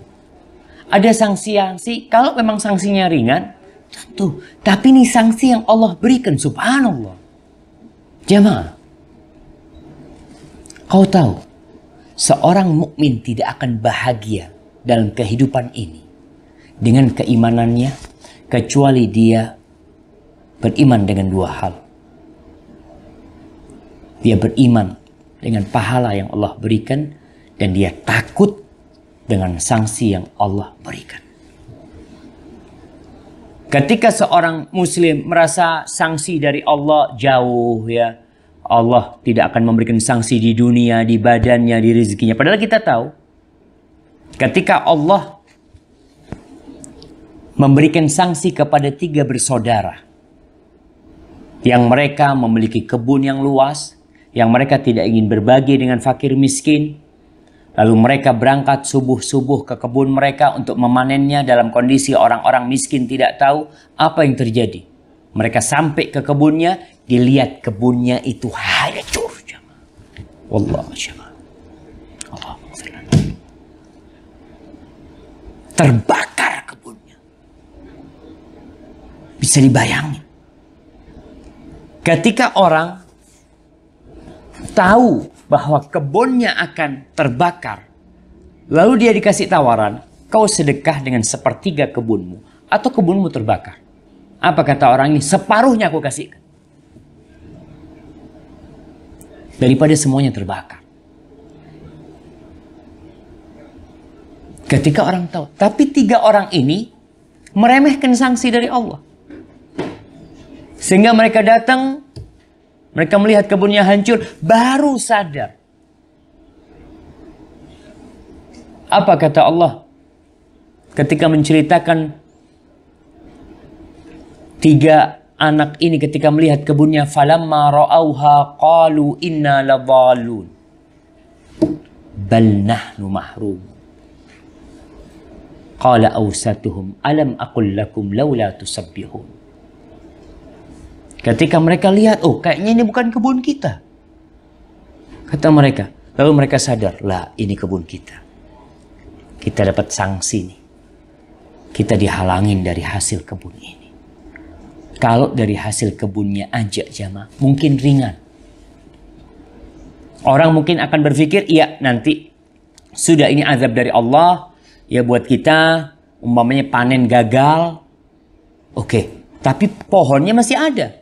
Ada sanksi-sanksi, kalau memang sanksinya ringan, tentu. Tapi ini sanksi yang Allah berikan, subhanallah. Jamaah, kau tahu, seorang mukmin tidak akan bahagia dalam kehidupan ini dengan keimanannya kecuali dia beriman dengan dua hal. Dia beriman dengan pahala yang Allah berikan dan dia takut dengan sanksi yang Allah berikan. Ketika seorang muslim merasa sanksi dari Allah jauh ya. Allah tidak akan memberikan sanksi di dunia, di badannya, di rezekinya. Padahal kita tahu ketika Allah memberikan sanksi kepada tiga bersaudara yang mereka memiliki kebun yang luas, yang mereka tidak ingin berbagi dengan fakir miskin. Lalu mereka berangkat subuh-subuh ke kebun mereka untuk memanennya dalam kondisi orang-orang miskin tidak tahu apa yang terjadi. Mereka sampai ke kebunnya, dilihat kebunnya itu hancur. Wallah, Allah. Terbakar. Bisa dibayangi. Ketika orang tahu bahwa kebunnya akan terbakar, lalu dia dikasih tawaran, kau sedekah dengan sepertiga kebunmu atau kebunmu terbakar. Apa kata orang ini? Separuhnya aku kasih. Daripada semuanya terbakar. Ketika orang tahu. Tapi tiga orang ini meremehkan sanksi dari Allah. Sehingga mereka datang, mereka melihat kebunnya hancur, baru sadar. Apa kata Allah ketika menceritakan tiga anak ini ketika melihat kebunnya falamma ra'auha qalu inna ladhalun bal nahnu mahrum qala awsatuhum alam aqul lakum laula tusabbihun Ketika mereka lihat, oh kayaknya ini bukan kebun kita. Kata mereka. Lalu mereka sadar, lah ini kebun kita. Kita dapat sanksi nih. Kita dihalangin dari hasil kebun ini. Kalau dari hasil kebunnya aja jamaah, mungkin ringan. Orang mungkin akan berpikir, iya nanti sudah ini azab dari Allah, ya buat kita, umpamanya panen gagal, oke. Okay. Tapi pohonnya masih ada.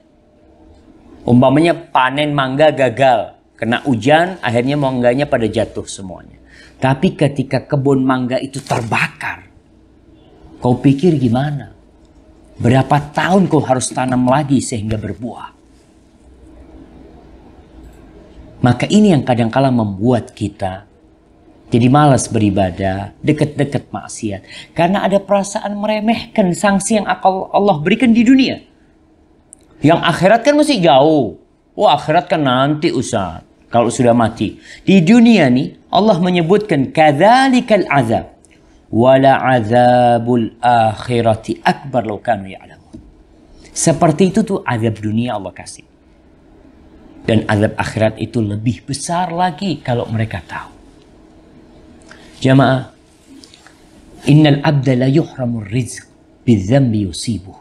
Umpamanya panen mangga gagal, kena hujan, akhirnya mangganya pada jatuh semuanya. Tapi ketika kebun mangga itu terbakar, kau pikir gimana? Berapa tahun kau harus tanam lagi sehingga berbuah? Maka ini yang kadangkala membuat kita jadi malas beribadah, deket-deket maksiat. Karena ada perasaan meremehkan sanksi yang Allah berikan di dunia. Yang akhirat kan masih jauh. Wah oh, akhirat kan nanti Ustaz. Kalau sudah mati. Di dunia nih Allah menyebutkan Kadhalikal azab. Wala azabul akhirati akbar law kanu ya'lamun. Seperti itu tuh azab dunia Allah kasih. Dan azab akhirat itu lebih besar lagi kalau mereka tahu. Jamaah, innal abda la yuhramur rizq bidzambi yusibuh.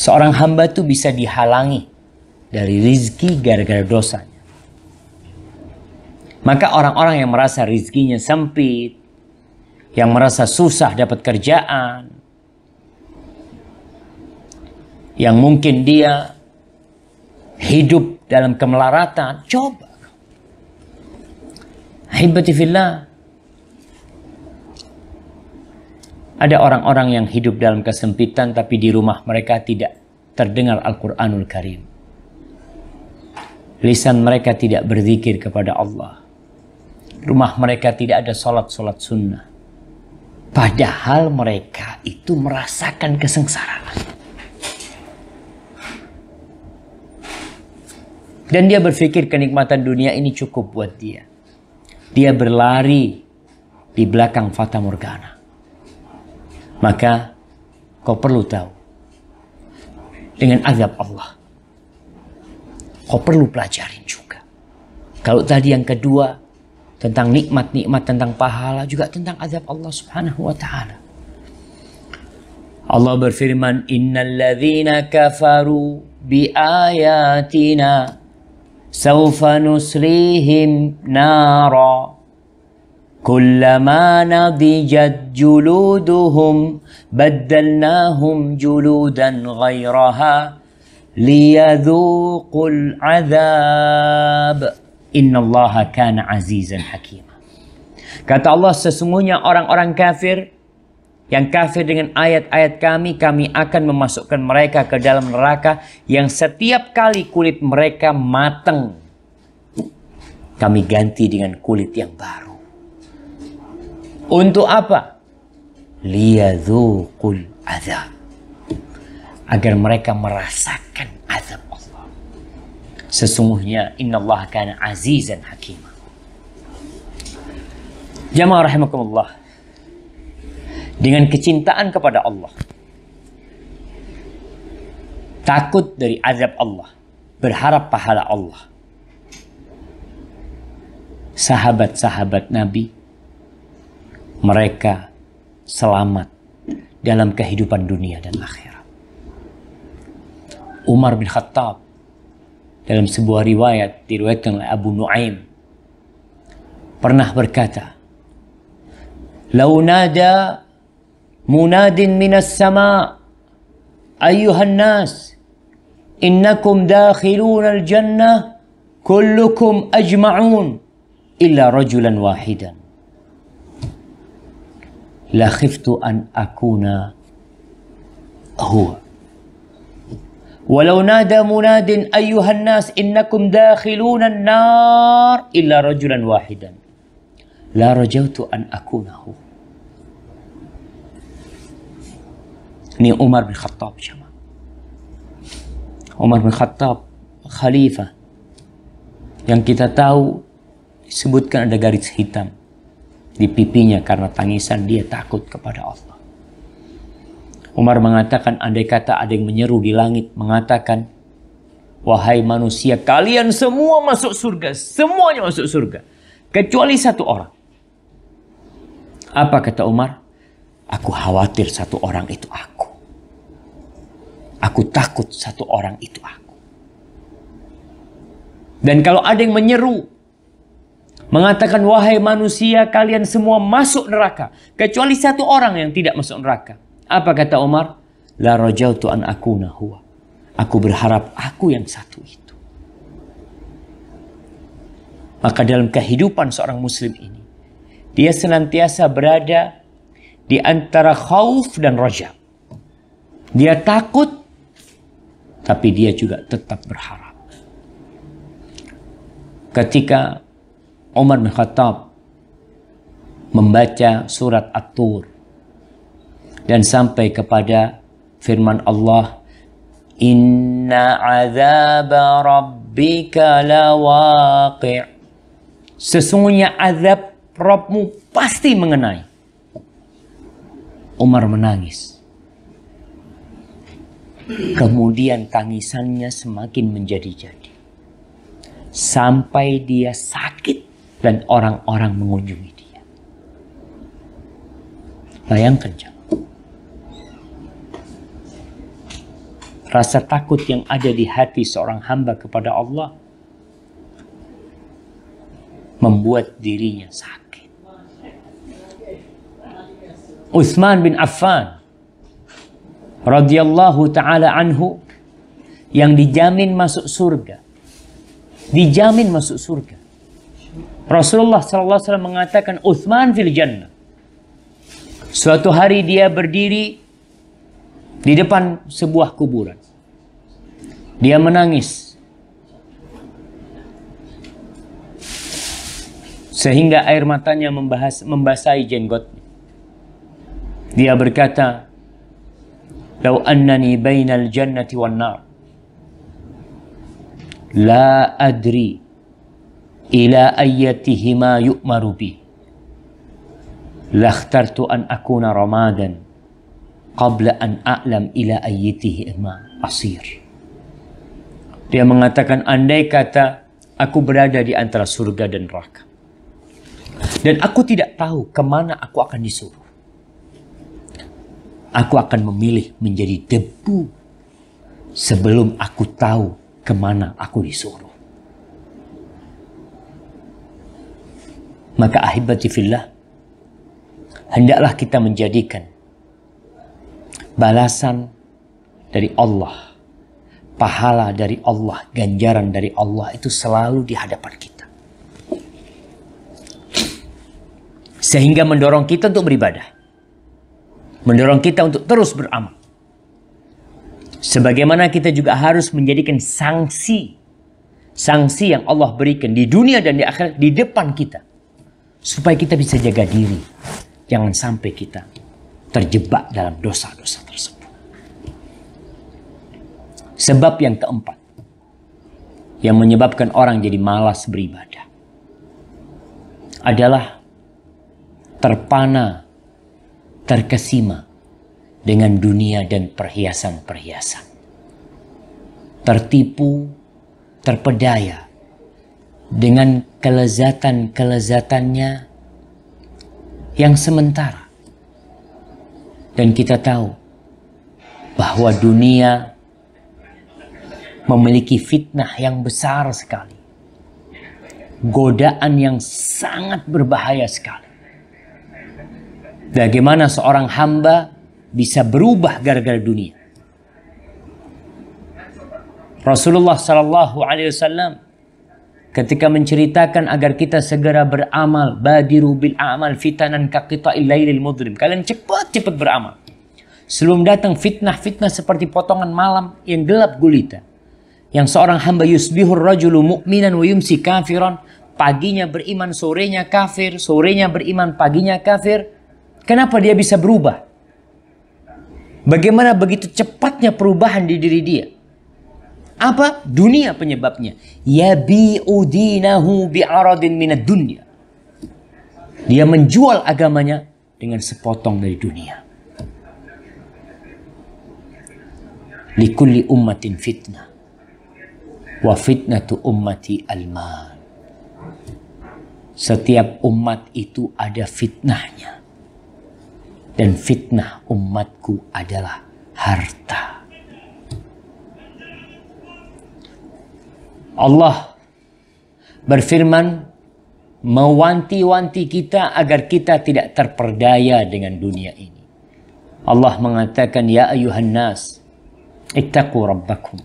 Seorang hamba itu bisa dihalangi dari rizki gara-gara dosanya. Maka orang-orang yang merasa rizkinya sempit, yang merasa susah dapat kerjaan, yang mungkin dia hidup dalam kemelaratan, coba. Hibatifillah, Ada orang-orang yang hidup dalam kesempitan tapi di rumah mereka tidak terdengar Al-Quranul Karim. Lisan mereka tidak berzikir kepada Allah. Rumah mereka tidak ada sholat-sholat sunnah. Padahal mereka itu merasakan kesengsaraan. Dan dia berpikir kenikmatan dunia ini cukup buat dia. Dia berlari di belakang Fata Morgana maka kau perlu tahu dengan azab Allah. Kau perlu pelajarin juga. Kalau tadi yang kedua tentang nikmat-nikmat tentang pahala juga tentang azab Allah Subhanahu wa taala. Allah berfirman, "Innalladzina kafaru biayatina sawfa nusrihim nara كلما نضجت جلودهم بدلناهم جلودا غيرها ليذوقوا العذاب innallaha kana azizan hakima kata Allah sesungguhnya orang-orang kafir yang kafir dengan ayat-ayat kami, kami akan memasukkan mereka ke dalam neraka yang setiap kali kulit mereka matang, kami ganti dengan kulit yang baru. Untuk apa? Liyadzukul azab. Agar mereka merasakan azab Allah. Sesungguhnya inna Allah kana azizan hakimah. Jamaah rahimakumullah. Dengan kecintaan kepada Allah. Takut dari azab Allah. Berharap pahala Allah. Sahabat-sahabat Nabi mereka selamat dalam kehidupan dunia dan akhirat. Umar bin Khattab dalam sebuah riwayat diriwayatkan oleh Abu Nuaim pernah berkata, "Lau nada munadin minas sama ayuhan nas innakum dakhilun al-jannah kullukum ajma'un illa rajulan wahidan." la khiftu an akuna huwa walau nada munadin ayyuhan nas innakum dakhiluna an-nar illa rajulan wahidan la rajautu an akuna huwa ini Umar bin Khattab jemaah Umar bin Khattab khalifah yang kita tahu disebutkan ada garis hitam di pipinya karena tangisan dia takut kepada Allah. Umar mengatakan andai kata ada yang menyeru di langit mengatakan wahai manusia kalian semua masuk surga, semuanya masuk surga kecuali satu orang. Apa kata Umar? Aku khawatir satu orang itu aku. Aku takut satu orang itu aku. Dan kalau ada yang menyeru mengatakan wahai manusia kalian semua masuk neraka kecuali satu orang yang tidak masuk neraka. Apa kata Umar? La rajautu an akuna huwa. Aku berharap aku yang satu itu. Maka dalam kehidupan seorang muslim ini dia senantiasa berada di antara khauf dan raja. Dia takut tapi dia juga tetap berharap. Ketika Umar bin Khattab membaca surat At-Tur dan sampai kepada firman Allah Inna azab rabbika lawaqi' Sesungguhnya azab Rabbmu pasti mengenai. Umar menangis. Kemudian tangisannya semakin menjadi-jadi. Sampai dia sakit dan orang-orang mengunjungi dia. Bayangkan jam. Rasa takut yang ada di hati seorang hamba kepada Allah membuat dirinya sakit. Uthman bin Affan radhiyallahu taala anhu yang dijamin masuk surga. Dijamin masuk surga. Rasulullah SAW mengatakan Uthman fil jannah. Suatu hari dia berdiri di depan sebuah kuburan. Dia menangis. Sehingga air matanya membahas, membasahi jenggotnya. Dia berkata, "Lau annani bainal jannati wan nar, la adri ila ayyatihima yu'maru bi lakhtartu an akuna ramadan qabla an a'lam ila ayyatihima asir dia mengatakan andai kata aku berada di antara surga dan neraka dan aku tidak tahu kemana aku akan disuruh aku akan memilih menjadi debu sebelum aku tahu kemana aku disuruh Maka ahibati fillah, hendaklah kita menjadikan balasan dari Allah, pahala dari Allah, ganjaran dari Allah itu selalu di hadapan kita. Sehingga mendorong kita untuk beribadah. Mendorong kita untuk terus beramal. Sebagaimana kita juga harus menjadikan sanksi sanksi yang Allah berikan di dunia dan di akhirat di depan kita supaya kita bisa jaga diri. Jangan sampai kita terjebak dalam dosa-dosa tersebut. Sebab yang keempat yang menyebabkan orang jadi malas beribadah adalah terpana, terkesima dengan dunia dan perhiasan-perhiasan. Tertipu, terpedaya dengan kelezatan-kelezatannya yang sementara. Dan kita tahu bahwa dunia memiliki fitnah yang besar sekali. Godaan yang sangat berbahaya sekali. Bagaimana seorang hamba bisa berubah gara-gara dunia? Rasulullah Sallallahu Alaihi Wasallam ketika menceritakan agar kita segera beramal badiru bil amal fitanan kaqita illailil mudrim kalian cepat-cepat beramal sebelum datang fitnah-fitnah seperti potongan malam yang gelap gulita yang seorang hamba yusbihur rajulu mu'minan wa yumsi kafiran paginya beriman sorenya kafir sorenya beriman paginya kafir kenapa dia bisa berubah bagaimana begitu cepatnya perubahan di diri dia apa? Dunia penyebabnya. Yabi'u dinahu bi'aradin minad dunya. Dia menjual agamanya dengan sepotong dari dunia. Likulli ummatin fitnah. Wa fitnatu ummati al-mal. Setiap umat itu ada fitnahnya. Dan fitnah umatku adalah harta. Allah berfirman mewanti-wanti kita agar kita tidak terperdaya dengan dunia ini. Allah mengatakan ya ayuhan nas ittaqu rabbakum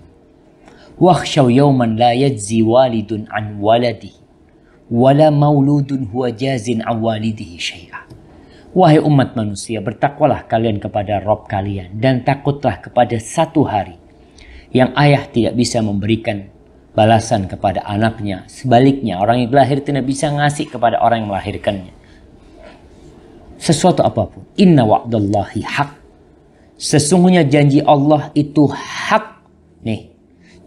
wakhshaw yawman la yajzi walidun an waladihi wala mauludun huwa jazin an walidihi syai'a. Wahai umat manusia, bertakwalah kalian kepada Rob kalian dan takutlah kepada satu hari yang ayah tidak bisa memberikan balasan kepada anaknya. Sebaliknya, orang yang lahir tidak bisa ngasih kepada orang yang melahirkannya. Sesuatu apapun. Inna wa'dallahi hak. Sesungguhnya janji Allah itu hak. Nih,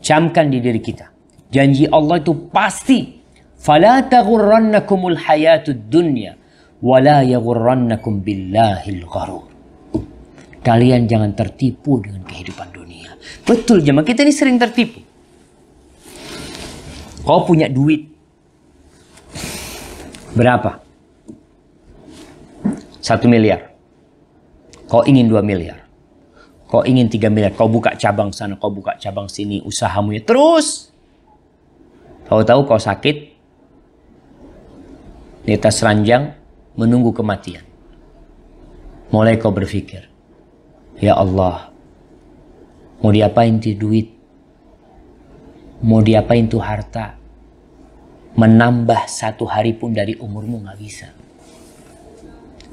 camkan di diri kita. Janji Allah itu pasti. Fala taghurrannakumul hayatud dunya. Wala yaghurrannakum billahil gharur. Kalian jangan tertipu dengan kehidupan dunia. Betul jemaah kita ini sering tertipu. Kau punya duit. Berapa? Satu miliar. Kau ingin dua miliar. Kau ingin tiga miliar. Kau buka cabang sana, kau buka cabang sini. Usahamu ya. Terus. Kau tahu kau sakit. Di atas ranjang. Menunggu kematian. Mulai kau berpikir. Ya Allah. Mau diapain tuh duit? Mau diapain tuh harta? menambah satu hari pun dari umurmu nggak bisa.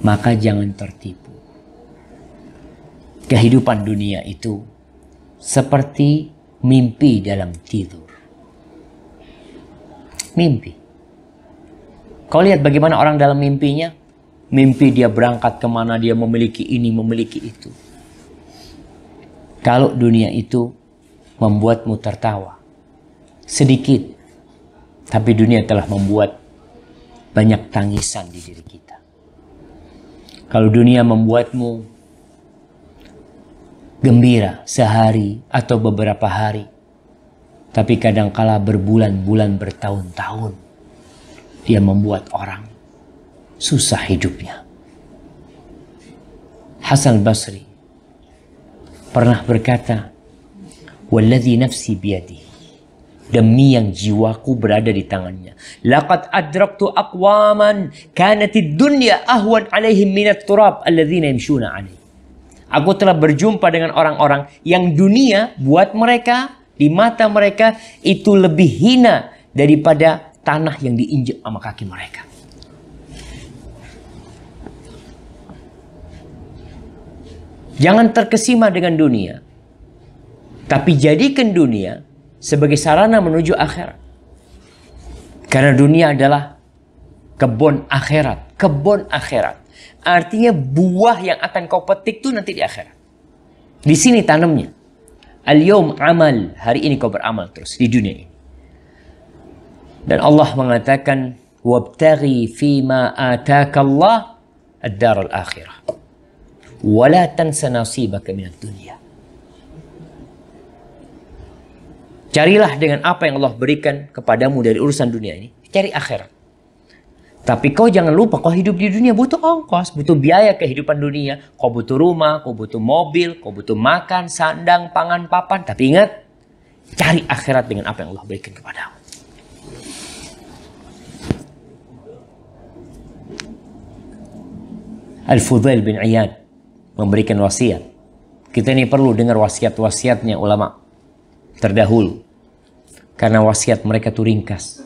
Maka jangan tertipu. Kehidupan dunia itu seperti mimpi dalam tidur. Mimpi. Kau lihat bagaimana orang dalam mimpinya. Mimpi dia berangkat kemana, dia memiliki ini, memiliki itu. Kalau dunia itu membuatmu tertawa. Sedikit tapi dunia telah membuat banyak tangisan di diri kita. Kalau dunia membuatmu gembira sehari atau beberapa hari, tapi kadangkala berbulan-bulan bertahun-tahun, dia membuat orang susah hidupnya. Hasan Basri pernah berkata, "Walladhi nafsi biyadihi demi yang jiwaku berada di tangannya. Laqad adraktu karena di dunia ahwan alaihim minat turab alladzina yamshuna alaihi. Aku telah berjumpa dengan orang-orang yang dunia buat mereka, di mata mereka itu lebih hina daripada tanah yang diinjak sama kaki mereka. Jangan terkesima dengan dunia. Tapi jadikan dunia sebagai sarana menuju akhirat. Karena dunia adalah kebun akhirat, kebun akhirat. Artinya buah yang akan kau petik itu nanti di akhirat. Di sini tanamnya. Al-yawm amal, hari ini kau beramal terus di dunia ini. Dan Allah mengatakan, "Wabtaghi fima ataka Allah ad-dar al-akhirah." Wala tansa nasibaka minad dunya. Carilah dengan apa yang Allah berikan kepadamu dari urusan dunia ini. Cari akhirat. Tapi kau jangan lupa kau hidup di dunia butuh ongkos, butuh biaya kehidupan dunia. Kau butuh rumah, kau butuh mobil, kau butuh makan, sandang, pangan, papan. Tapi ingat, cari akhirat dengan apa yang Allah berikan kepadamu. Al-Fudail bin Iyad memberikan wasiat. Kita ini perlu dengar wasiat-wasiatnya ulama terdahulu. Karena wasiat mereka itu ringkas.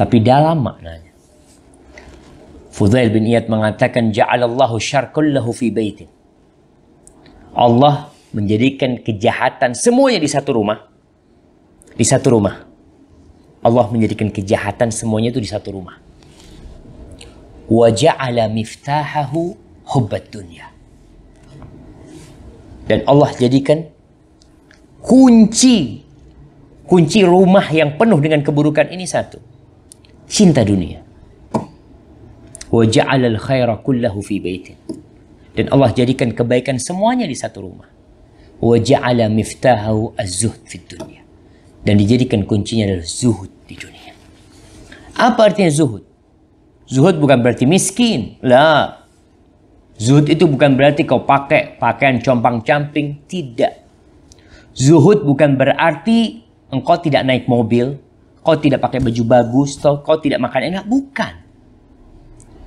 Tapi dalam maknanya. Fudail bin Iyad mengatakan ja'alallahu syarkullahu fi baitin. Allah menjadikan kejahatan semuanya di satu rumah. Di satu rumah. Allah menjadikan kejahatan semuanya itu di satu rumah. Wa ja'ala miftahahu hubbat dunya. Dan Allah jadikan kunci kunci rumah yang penuh dengan keburukan ini satu. Cinta dunia. Wa khaira kullahu fi baitin. Dan Allah jadikan kebaikan semuanya di satu rumah. Wa miftahahu az-zuhd fid dunya. Dan dijadikan kuncinya adalah zuhud di dunia. Apa artinya zuhud? Zuhud bukan berarti miskin. Lah. Zuhud itu bukan berarti kau pakai pakaian compang-camping. Tidak Zuhud bukan berarti engkau tidak naik mobil, kau tidak pakai baju bagus, atau kau tidak makan enak, bukan.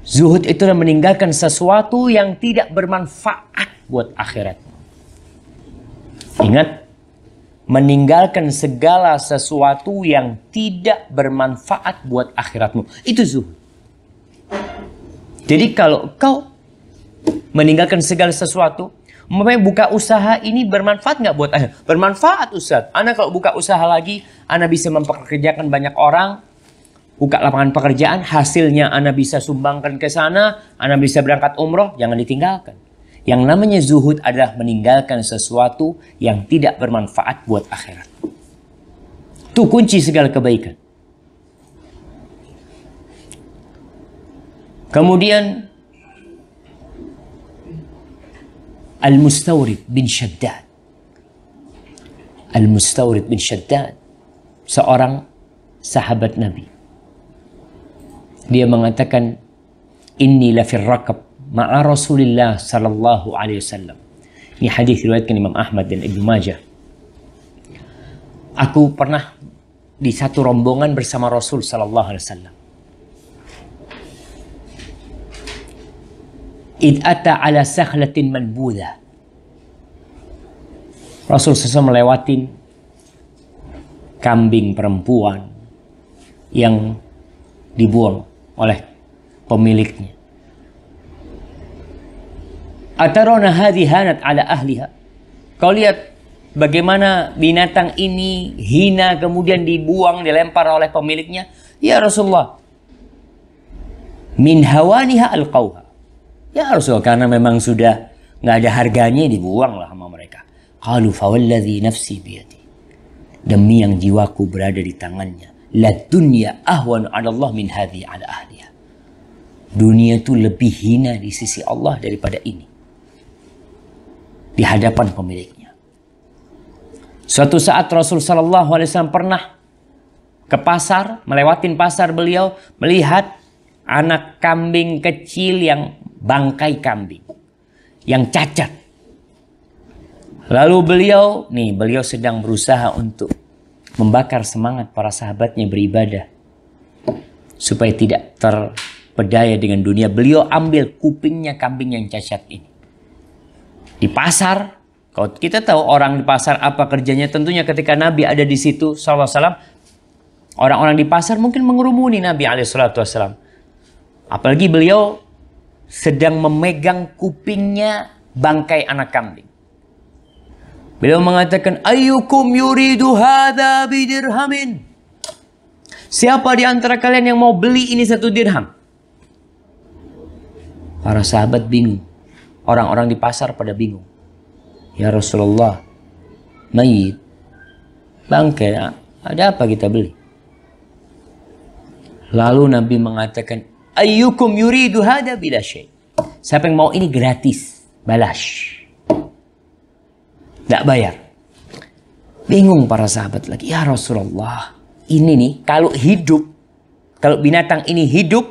Zuhud itu adalah meninggalkan sesuatu yang tidak bermanfaat buat akhirat. Ingat, meninggalkan segala sesuatu yang tidak bermanfaat buat akhiratmu. Itu zuhud. Jadi kalau kau meninggalkan segala sesuatu Memang buka usaha ini bermanfaat nggak buat Anda? Bermanfaat Ustadz. Anda kalau buka usaha lagi, Anda bisa mempekerjakan banyak orang, buka lapangan pekerjaan, hasilnya Anda bisa sumbangkan ke sana, Anda bisa berangkat umroh, jangan ditinggalkan. Yang namanya zuhud adalah meninggalkan sesuatu yang tidak bermanfaat buat akhirat. Itu kunci segala kebaikan. Kemudian المستورد bin Shaddad. Al-Mustawrid bin Shaddad, seorang sahabat Nabi. Dia mengatakan, "Inni lafir rakab ma'a Rasulillah sallallahu alaihi wasallam." Ini hadis riwayatkan Imam Ahmad dan Ibnu Majah. Aku pernah di satu rombongan bersama Rasul sallallahu alaihi wasallam. id ata ala sahlatin malbudha Rasul sesuatu melewatin kambing perempuan yang dibuang oleh pemiliknya. Atarona hadhi hanat ala ahliha. Kau lihat bagaimana binatang ini hina kemudian dibuang dilempar oleh pemiliknya. Ya Rasulullah. Min hawaniha alqawha. Ya Rasul karena memang sudah nggak ada harganya dibuang lah sama mereka. Qalu fawalladhi nafsi biati Demi yang jiwaku berada di tangannya. La dunya ahwan ala Allah min hadhi ala ahliya. Dunia itu lebih hina di sisi Allah daripada ini. Di hadapan pemiliknya. Suatu saat Rasul saw pernah ke pasar, melewatin pasar beliau, melihat anak kambing kecil yang bangkai kambing yang cacat. Lalu beliau, nih beliau sedang berusaha untuk membakar semangat para sahabatnya beribadah supaya tidak terpedaya dengan dunia. Beliau ambil kupingnya kambing yang cacat ini. Di pasar, kalau kita tahu orang di pasar apa kerjanya, tentunya ketika Nabi ada di situ, saw, orang-orang di pasar mungkin mengerumuni Nabi alaihissalam. Apalagi beliau sedang memegang kupingnya bangkai anak kambing. Beliau mengatakan, Ayyukum yuridu hadha bidirhamin. Siapa di antara kalian yang mau beli ini satu dirham? Para sahabat bingung. Orang-orang di pasar pada bingung. Ya Rasulullah, mayit, bangkai, ada apa kita beli? Lalu Nabi mengatakan, ayyukum yuridu hada bila syai. Siapa yang mau ini gratis, balas. Tidak bayar. Bingung para sahabat lagi. Ya Rasulullah, ini nih kalau hidup, kalau binatang ini hidup,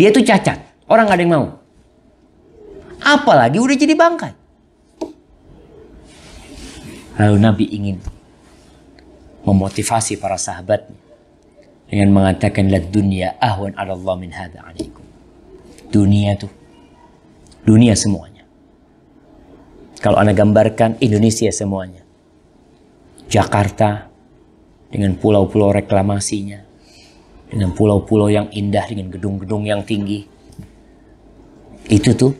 dia tuh cacat. Orang gak ada yang mau. Apalagi udah jadi bangkai. Lalu Nabi ingin memotivasi para sahabatnya dengan mengatakan la dunia ahwan ala Allah min hadza alaikum. Dunia tuh dunia semuanya. Kalau Anda gambarkan Indonesia semuanya. Jakarta dengan pulau-pulau reklamasinya, dengan pulau-pulau yang indah, dengan gedung-gedung yang tinggi. Itu tuh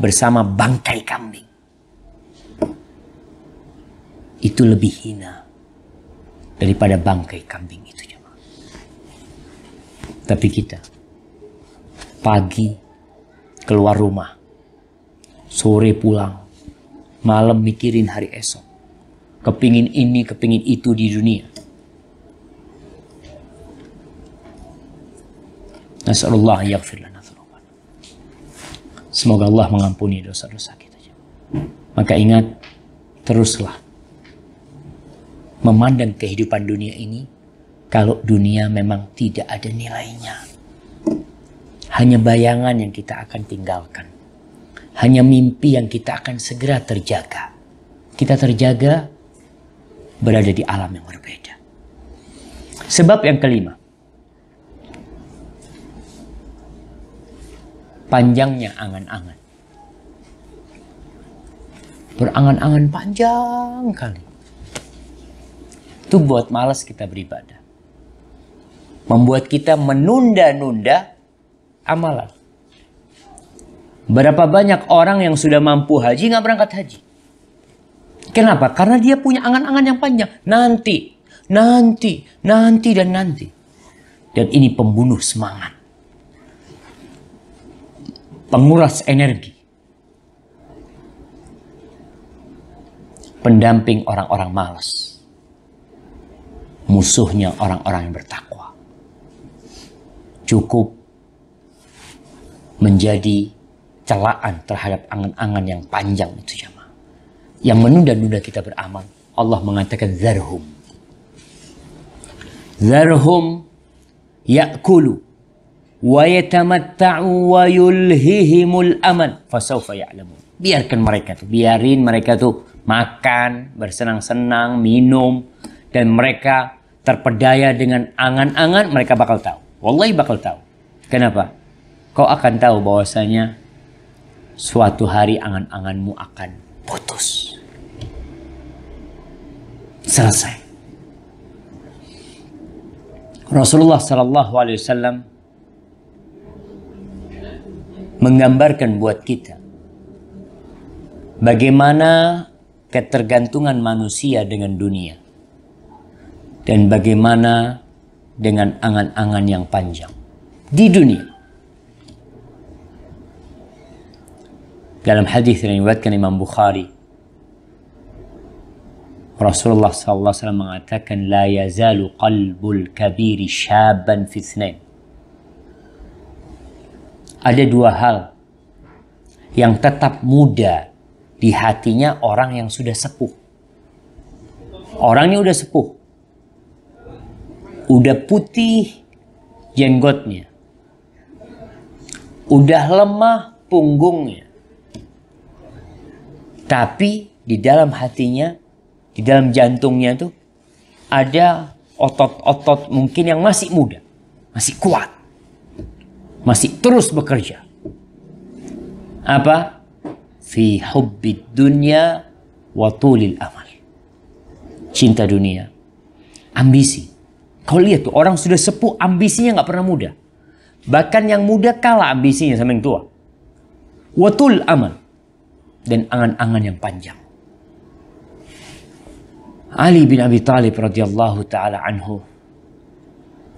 bersama bangkai kambing. Itu lebih hina daripada bangkai kambing tapi kita pagi keluar rumah, sore pulang, malam mikirin hari esok, kepingin ini, kepingin itu di dunia. Nasrullah Semoga Allah mengampuni dosa-dosa kita. Maka ingat, teruslah memandang kehidupan dunia ini kalau dunia memang tidak ada nilainya. Hanya bayangan yang kita akan tinggalkan. Hanya mimpi yang kita akan segera terjaga. Kita terjaga berada di alam yang berbeda. Sebab yang kelima, panjangnya angan-angan. Berangan-angan panjang kali. Itu buat malas kita beribadah membuat kita menunda-nunda amalan. Berapa banyak orang yang sudah mampu haji nggak berangkat haji? Kenapa? Karena dia punya angan-angan yang panjang. Nanti, nanti, nanti, dan nanti. Dan ini pembunuh semangat. Penguras energi. Pendamping orang-orang malas. Musuhnya orang-orang yang bertakwa cukup menjadi celaan terhadap angan-angan yang panjang itu jamaah. Yang menunda-nunda kita beramal. Allah mengatakan zarhum. Zarhum ya'kulu wa yatamatta'u wa yulhihimul aman fasawfa ya'lamun. Biarkan mereka tuh, biarin mereka tuh makan, bersenang-senang, minum dan mereka terpedaya dengan angan-angan mereka bakal tahu. Wallahi bakal tahu. Kenapa? Kau akan tahu bahwasanya suatu hari angan-anganmu akan putus. Selesai. Rasulullah Shallallahu Alaihi Wasallam menggambarkan buat kita bagaimana ketergantungan manusia dengan dunia dan bagaimana dengan angan-angan yang panjang di dunia. Dalam hadis yang diriwayatkan Imam Bukhari, Rasulullah wasallam mengatakan, لا يزال قلب الكبير شابا في اثنين. Ada dua hal yang tetap muda di hatinya orang yang sudah sepuh. Orangnya sudah sepuh, udah putih jenggotnya, udah lemah punggungnya, tapi di dalam hatinya, di dalam jantungnya tuh ada otot-otot mungkin yang masih muda, masih kuat, masih terus bekerja. Apa? Fi hubbid dunya wa tulil amal. Cinta dunia, ambisi, Kau lihat tuh orang sudah sepuh ambisinya nggak pernah muda. Bahkan yang muda kalah ambisinya sama yang tua. Watul aman. Dan angan-angan yang panjang. Ali bin Abi Talib radhiyallahu taala anhu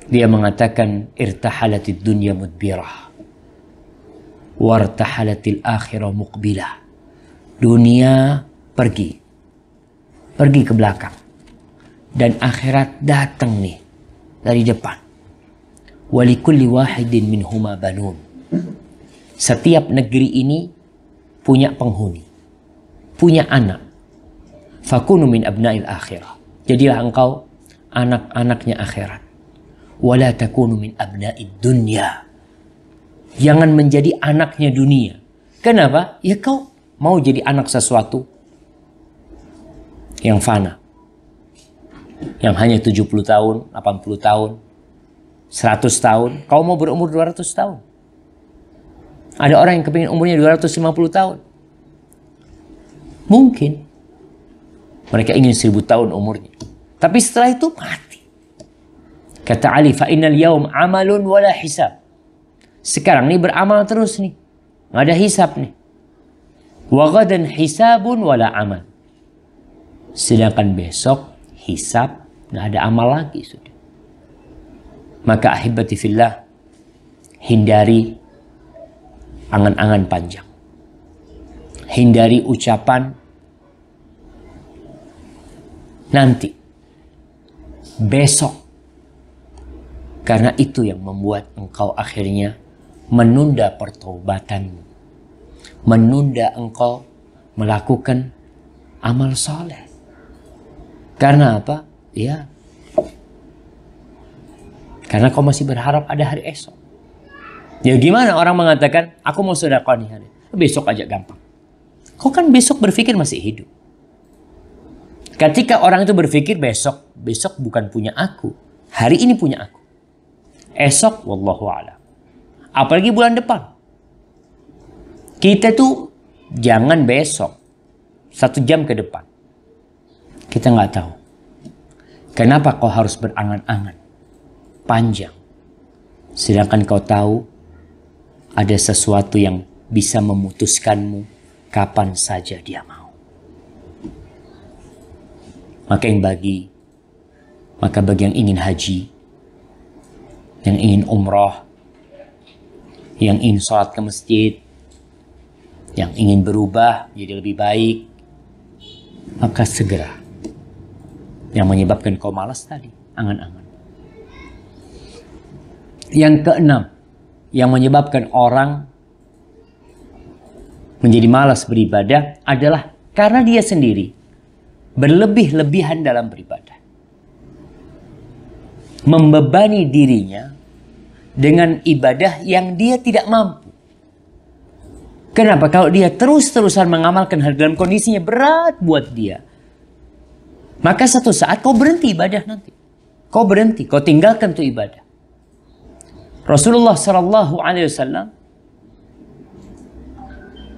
dia mengatakan irtahalatid dunya mudbirah wartahalatil akhirah muqbilah dunia pergi pergi ke belakang dan akhirat datang nih dari depan. Walikulli wahidin minhuma banun. Setiap negeri ini punya penghuni, punya anak. Fakunu min abna'il akhirah. Jadilah engkau anak-anaknya akhirat. Wala takunu min abnail dunya. Jangan menjadi anaknya dunia. Kenapa? Ya kau mau jadi anak sesuatu yang fana yang hanya 70 tahun, 80 tahun, 100 tahun, kau mau berumur 200 tahun. Ada orang yang kepingin umurnya 250 tahun. Mungkin mereka ingin 1000 tahun umurnya. Tapi setelah itu mati. Kata Ali, fa yaum amalun wala hisab. Sekarang ini beramal terus nih. Nggak ada hisab nih. Wa gadan hisabun wala amal. Sedangkan besok hisap nggak ada amal lagi sudah. Maka ahibati fillah hindari angan-angan panjang. Hindari ucapan nanti, besok. Karena itu yang membuat engkau akhirnya menunda pertobatanmu Menunda engkau melakukan amal soleh. Karena apa? Ya. Karena kau masih berharap ada hari esok. Ya gimana orang mengatakan, aku mau sedekah nih hari. Besok aja gampang. Kau kan besok berpikir masih hidup. Ketika orang itu berpikir besok, besok bukan punya aku. Hari ini punya aku. Esok, wallahu a'lam. Apalagi bulan depan. Kita tuh jangan besok. Satu jam ke depan. Kita nggak tahu. Kenapa kau harus berangan-angan? Panjang. Sedangkan kau tahu ada sesuatu yang bisa memutuskanmu kapan saja dia mau. Maka yang bagi, maka bagi yang ingin haji, yang ingin umroh, yang ingin sholat ke masjid, yang ingin berubah jadi lebih baik, maka segera yang menyebabkan kau malas tadi, angan-angan. Yang keenam, yang menyebabkan orang menjadi malas beribadah adalah karena dia sendiri berlebih-lebihan dalam beribadah. Membebani dirinya dengan ibadah yang dia tidak mampu. Kenapa? Kalau dia terus-terusan mengamalkan hal dalam kondisinya berat buat dia, maka satu saat kau berhenti ibadah nanti. Kau berhenti, kau tinggalkan tuh ibadah. Rasulullah Shallallahu Alaihi Wasallam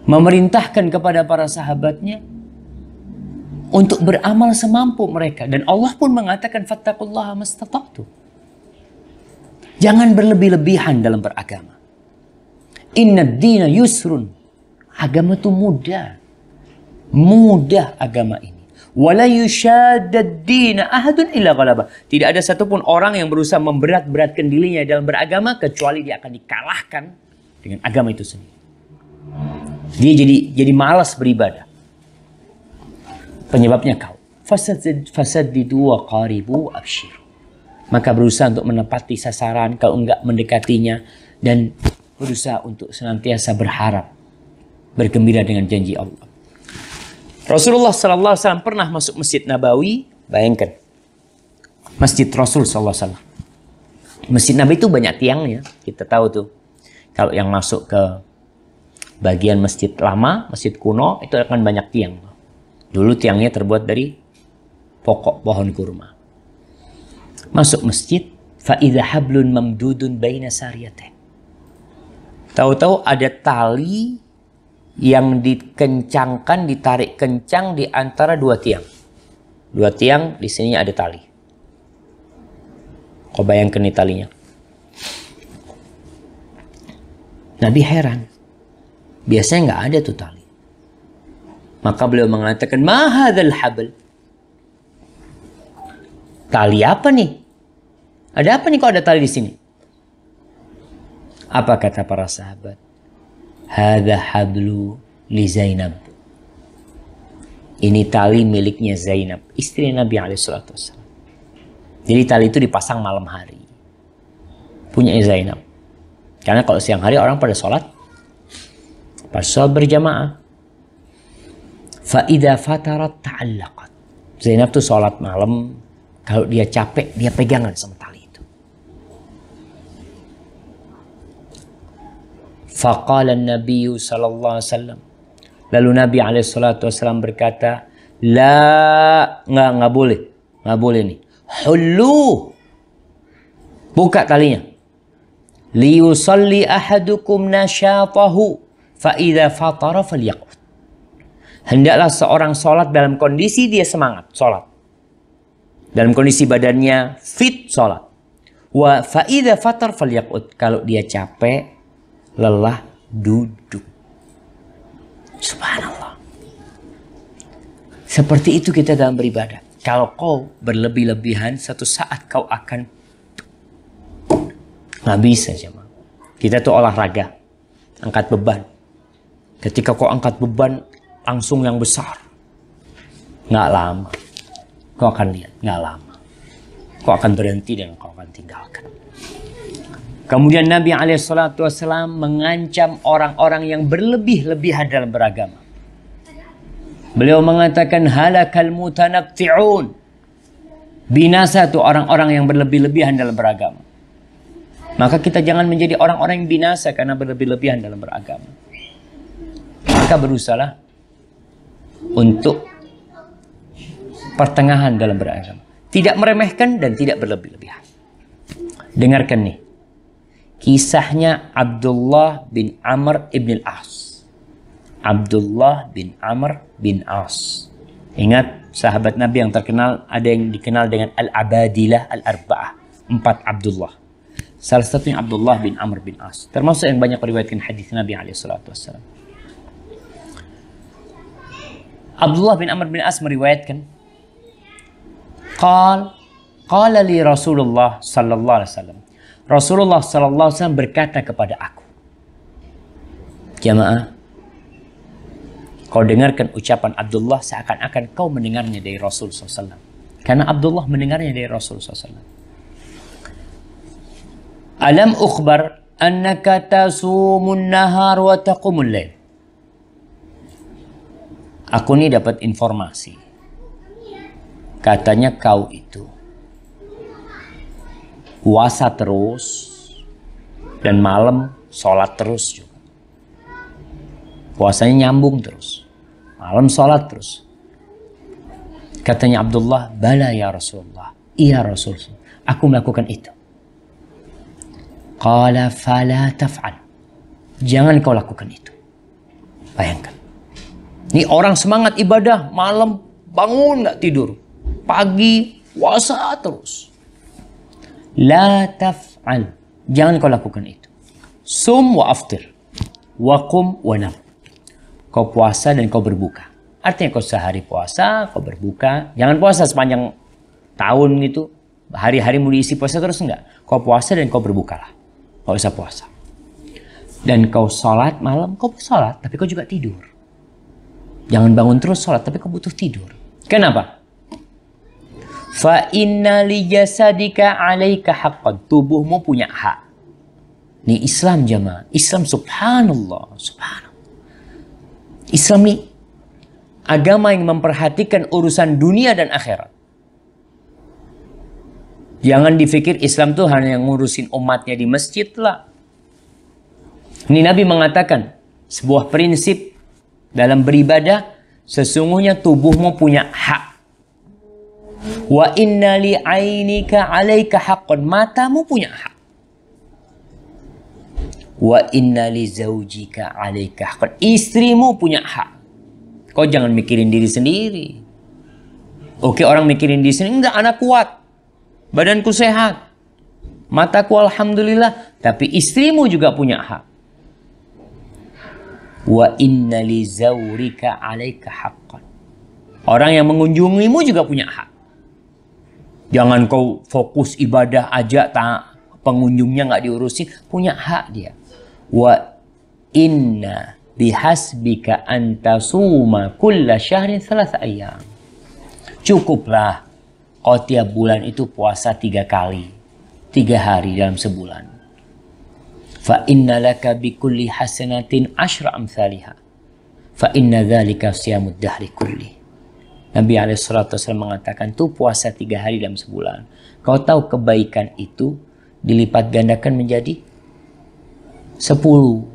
memerintahkan kepada para sahabatnya untuk beramal semampu mereka dan Allah pun mengatakan fattaqullaha mastata'tu. Jangan berlebih-lebihan dalam beragama. Inna dina yusrun. Agama itu mudah. Mudah agama ini wala yushaddaddin ahadun illa ghalaba. Tidak ada satupun orang yang berusaha memberat-beratkan dirinya dalam beragama kecuali dia akan dikalahkan dengan agama itu sendiri. Dia jadi jadi malas beribadah. Penyebabnya kau. Fasad fasad di dua qaribu abshir. Maka berusaha untuk menepati sasaran kalau enggak mendekatinya dan berusaha untuk senantiasa berharap bergembira dengan janji Allah. Rasulullah sallallahu alaihi pernah masuk Masjid Nabawi, bayangkan. Masjid Rasul sallallahu alaihi Masjid Nabawi itu banyak tiangnya, kita tahu tuh. Kalau yang masuk ke bagian masjid lama, masjid kuno itu akan banyak tiang. Dulu tiangnya terbuat dari pokok pohon kurma. Masuk masjid, faida hablun mamdudun baina sariyatain. Tahu-tahu ada tali yang dikencangkan, ditarik kencang di antara dua tiang. Dua tiang, di sini ada tali. Kau bayangkan nih talinya. Nabi heran. Biasanya nggak ada tuh tali. Maka beliau mengatakan, Mahadal habl. Tali apa nih? Ada apa nih kok ada tali di sini? Apa kata para sahabat? Hadha hablu li Zainab. Ini tali miliknya Zainab, istri Nabi SAW. Jadi tali itu dipasang malam hari. Punya Zainab. Karena kalau siang hari orang pada sholat, pas sholat berjamaah. Fa'idha fatarat ta'allaqat. Zainab tuh sholat malam, kalau dia capek, dia pegangan sama Faqala Nabi sallallahu alaihi wasallam. Lalu Nabi alaihi salatu wasallam berkata, "La enggak enggak boleh. Enggak boleh nih. Hullu. Buka talinya. yusalli ahadukum nasyatahu fa idza fatara falyaqut. Hendaklah seorang sholat dalam kondisi dia semangat sholat. Dalam kondisi badannya fit sholat. Wa idza fatar falyaqut. Kalau dia capek, lelah duduk. Subhanallah. Seperti itu kita dalam beribadah. Kalau kau berlebih-lebihan, satu saat kau akan nggak bisa jemaah. Kita tuh olahraga, angkat beban. Ketika kau angkat beban langsung yang besar, nggak lama. Kau akan lihat, nggak lama. Kau akan berhenti dan kau akan tinggalkan. Kemudian Nabi SAW mengancam orang-orang yang berlebih-lebihan dalam beragama. Beliau mengatakan halakal mutanaqti'un. Binasa itu orang-orang yang berlebih-lebihan dalam beragama. Maka kita jangan menjadi orang-orang yang binasa karena berlebih-lebihan dalam beragama. Maka berusaha untuk pertengahan dalam beragama. Tidak meremehkan dan tidak berlebih-lebihan. Dengarkan nih Kisahnya Abdullah bin Amr ibn al-As. Abdullah bin Amr bin As. Ingat sahabat Nabi yang terkenal ada yang dikenal dengan Al-Abadilah Al-Arba'ah. Empat Abdullah. Salah satunya Abdullah bin Amr bin As. Termasuk yang banyak meriwayatkan hadis Nabi SAW. Abdullah bin Amr bin As meriwayatkan. Qal, qala li Rasulullah sallallahu alaihi wasallam. Rasulullah Sallallahu berkata kepada aku, jamaah, kau dengarkan ucapan Abdullah seakan-akan kau mendengarnya dari Rasul SAW. Karena Abdullah mendengarnya dari Rasul SAW. Alam ukhbar annaka tasumun nahar wa taqumun lail. Aku ini dapat informasi. Katanya kau itu puasa terus dan malam sholat terus juga. Puasanya nyambung terus. Malam sholat terus. Katanya Abdullah, bala ya Rasulullah. Iya Rasulullah. Aku melakukan itu. Qala fala taf'al. Jangan kau lakukan itu. Bayangkan. Ini orang semangat ibadah, malam bangun nggak tidur. Pagi puasa terus. La taf'al. Jangan kau lakukan itu. Sum wa aftir. Wa qum wa nam. Kau puasa dan kau berbuka. Artinya kau sehari puasa, kau berbuka. Jangan puasa sepanjang tahun gitu. Hari-hari mulai isi puasa terus enggak. Kau puasa dan kau berbukalah. Kau bisa puasa. Dan kau sholat malam, kau sholat tapi kau juga tidur. Jangan bangun terus sholat tapi kau butuh tidur. Kenapa? Fa inna li jasadika alaika haqqan. Tubuhmu punya hak. Ini Islam jemaah. Islam subhanallah. Subhanallah. Islam ini agama yang memperhatikan urusan dunia dan akhirat. Jangan dipikir Islam tuh hanya ngurusin umatnya di masjid lah. Ini Nabi mengatakan sebuah prinsip dalam beribadah sesungguhnya tubuhmu punya hak Wa inna li ainika alaika haqqan. Matamu punya hak. Wa inna li zaujika alaika haqqan. Istrimu punya hak. Kau jangan mikirin diri sendiri. Oke orang mikirin diri sendiri. Enggak anak kuat. Badanku sehat. Mataku alhamdulillah. Tapi istrimu juga punya hak. Wa inna li zaurika alaika haqqan. Orang yang mengunjungimu juga punya hak. Jangan kau fokus ibadah aja tak pengunjungnya nggak diurusin, punya hak dia. Wa inna bihasbika antasuma kulla syahrin salah ayam. Cukuplah kau tiap bulan itu puasa tiga kali, tiga hari dalam sebulan. Fa inna laka bikulli hasanatin ashram amthaliha. Fa inna dhalika siyamud dahri kulli. Nabi SAW mengatakan tuh puasa tiga hari dalam sebulan. Kau tahu kebaikan itu dilipat gandakan menjadi sepuluh.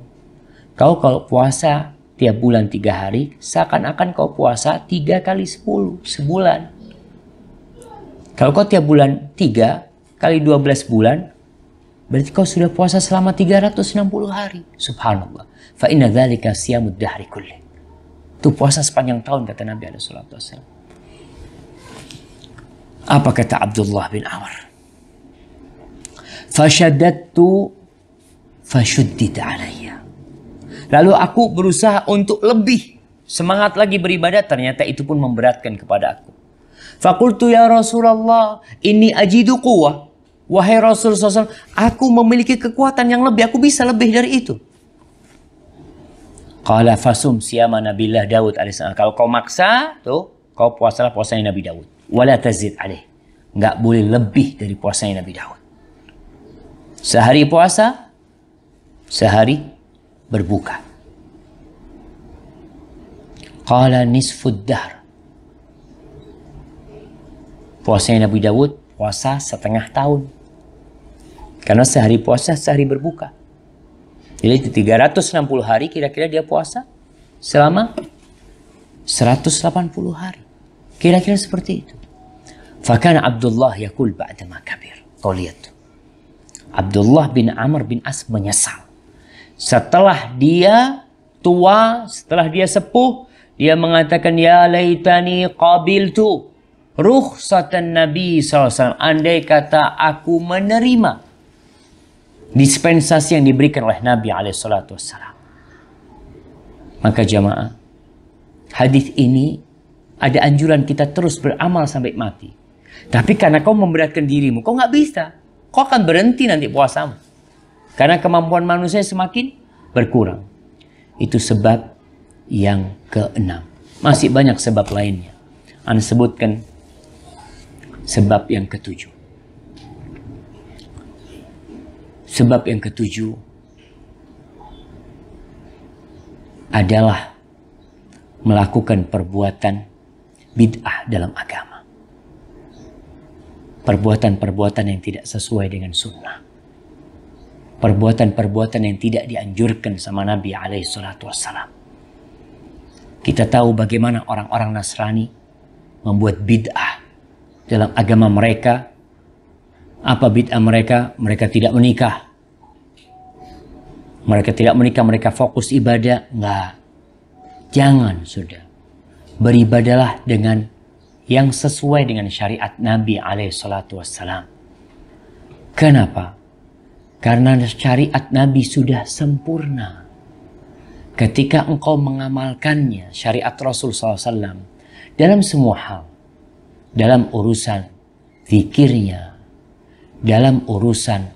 Kau kalau puasa tiap bulan tiga hari, seakan-akan kau puasa tiga kali sepuluh sebulan. Kalau kau tiap bulan tiga kali dua belas bulan, berarti kau sudah puasa selama 360 hari. Subhanallah. Fa inna dzalika siyamud dahri kulli. Itu puasa sepanjang tahun kata Nabi SAW. Apa kata Abdullah bin Amr? Fashadattu fashuddid alayya. Lalu aku berusaha untuk lebih semangat lagi beribadah ternyata itu pun memberatkan kepada aku. Fakultu ya Rasulullah ini ajidu kuwa. Wahai Rasulullah, SAW, aku memiliki kekuatan yang lebih, aku bisa lebih dari itu. Qala fasum siyama nabilah Daud alaihissalam. Kalau kau maksa, tu, kau puasalah puasanya Nabi Daud. Wala tazid alih. Enggak boleh lebih dari puasanya Nabi Daud. Sehari puasa, sehari berbuka. Qala nisfud puasa Puasanya Nabi Daud puasa setengah tahun. Karena sehari puasa, sehari berbuka. Jadi 360 hari kira-kira dia puasa selama 180 hari. Kira-kira seperti itu. Fakana Abdullah yakul ba'da kabir. Kau lihat tuh. Abdullah bin Amr bin As menyesal. Setelah dia tua, setelah dia sepuh, dia mengatakan ya laytani tu ruh rukhsatan Nabi SAW. Andai kata aku menerima dispensasi yang diberikan oleh Nabi SAW. Maka jamaah, hadis ini ada anjuran kita terus beramal sampai mati. Tapi karena kau memberatkan dirimu, kau nggak bisa. Kau akan berhenti nanti puasamu. Karena kemampuan manusia semakin berkurang. Itu sebab yang keenam. Masih banyak sebab lainnya. Anda sebutkan sebab yang ketujuh. Sebab yang ketujuh adalah melakukan perbuatan bid'ah dalam agama. Perbuatan-perbuatan yang tidak sesuai dengan sunnah. Perbuatan-perbuatan yang tidak dianjurkan sama Nabi alaihi salatu wassalam. Kita tahu bagaimana orang-orang Nasrani membuat bid'ah dalam agama mereka apa bid'ah mereka? Mereka tidak menikah. Mereka tidak menikah, mereka fokus ibadah. Enggak. Jangan, sudah. Beribadalah dengan yang sesuai dengan syariat Nabi alaihissalatu Kenapa? Karena syariat Nabi sudah sempurna. Ketika engkau mengamalkannya, syariat Rasul SAW, dalam semua hal, dalam urusan fikirnya, dalam urusan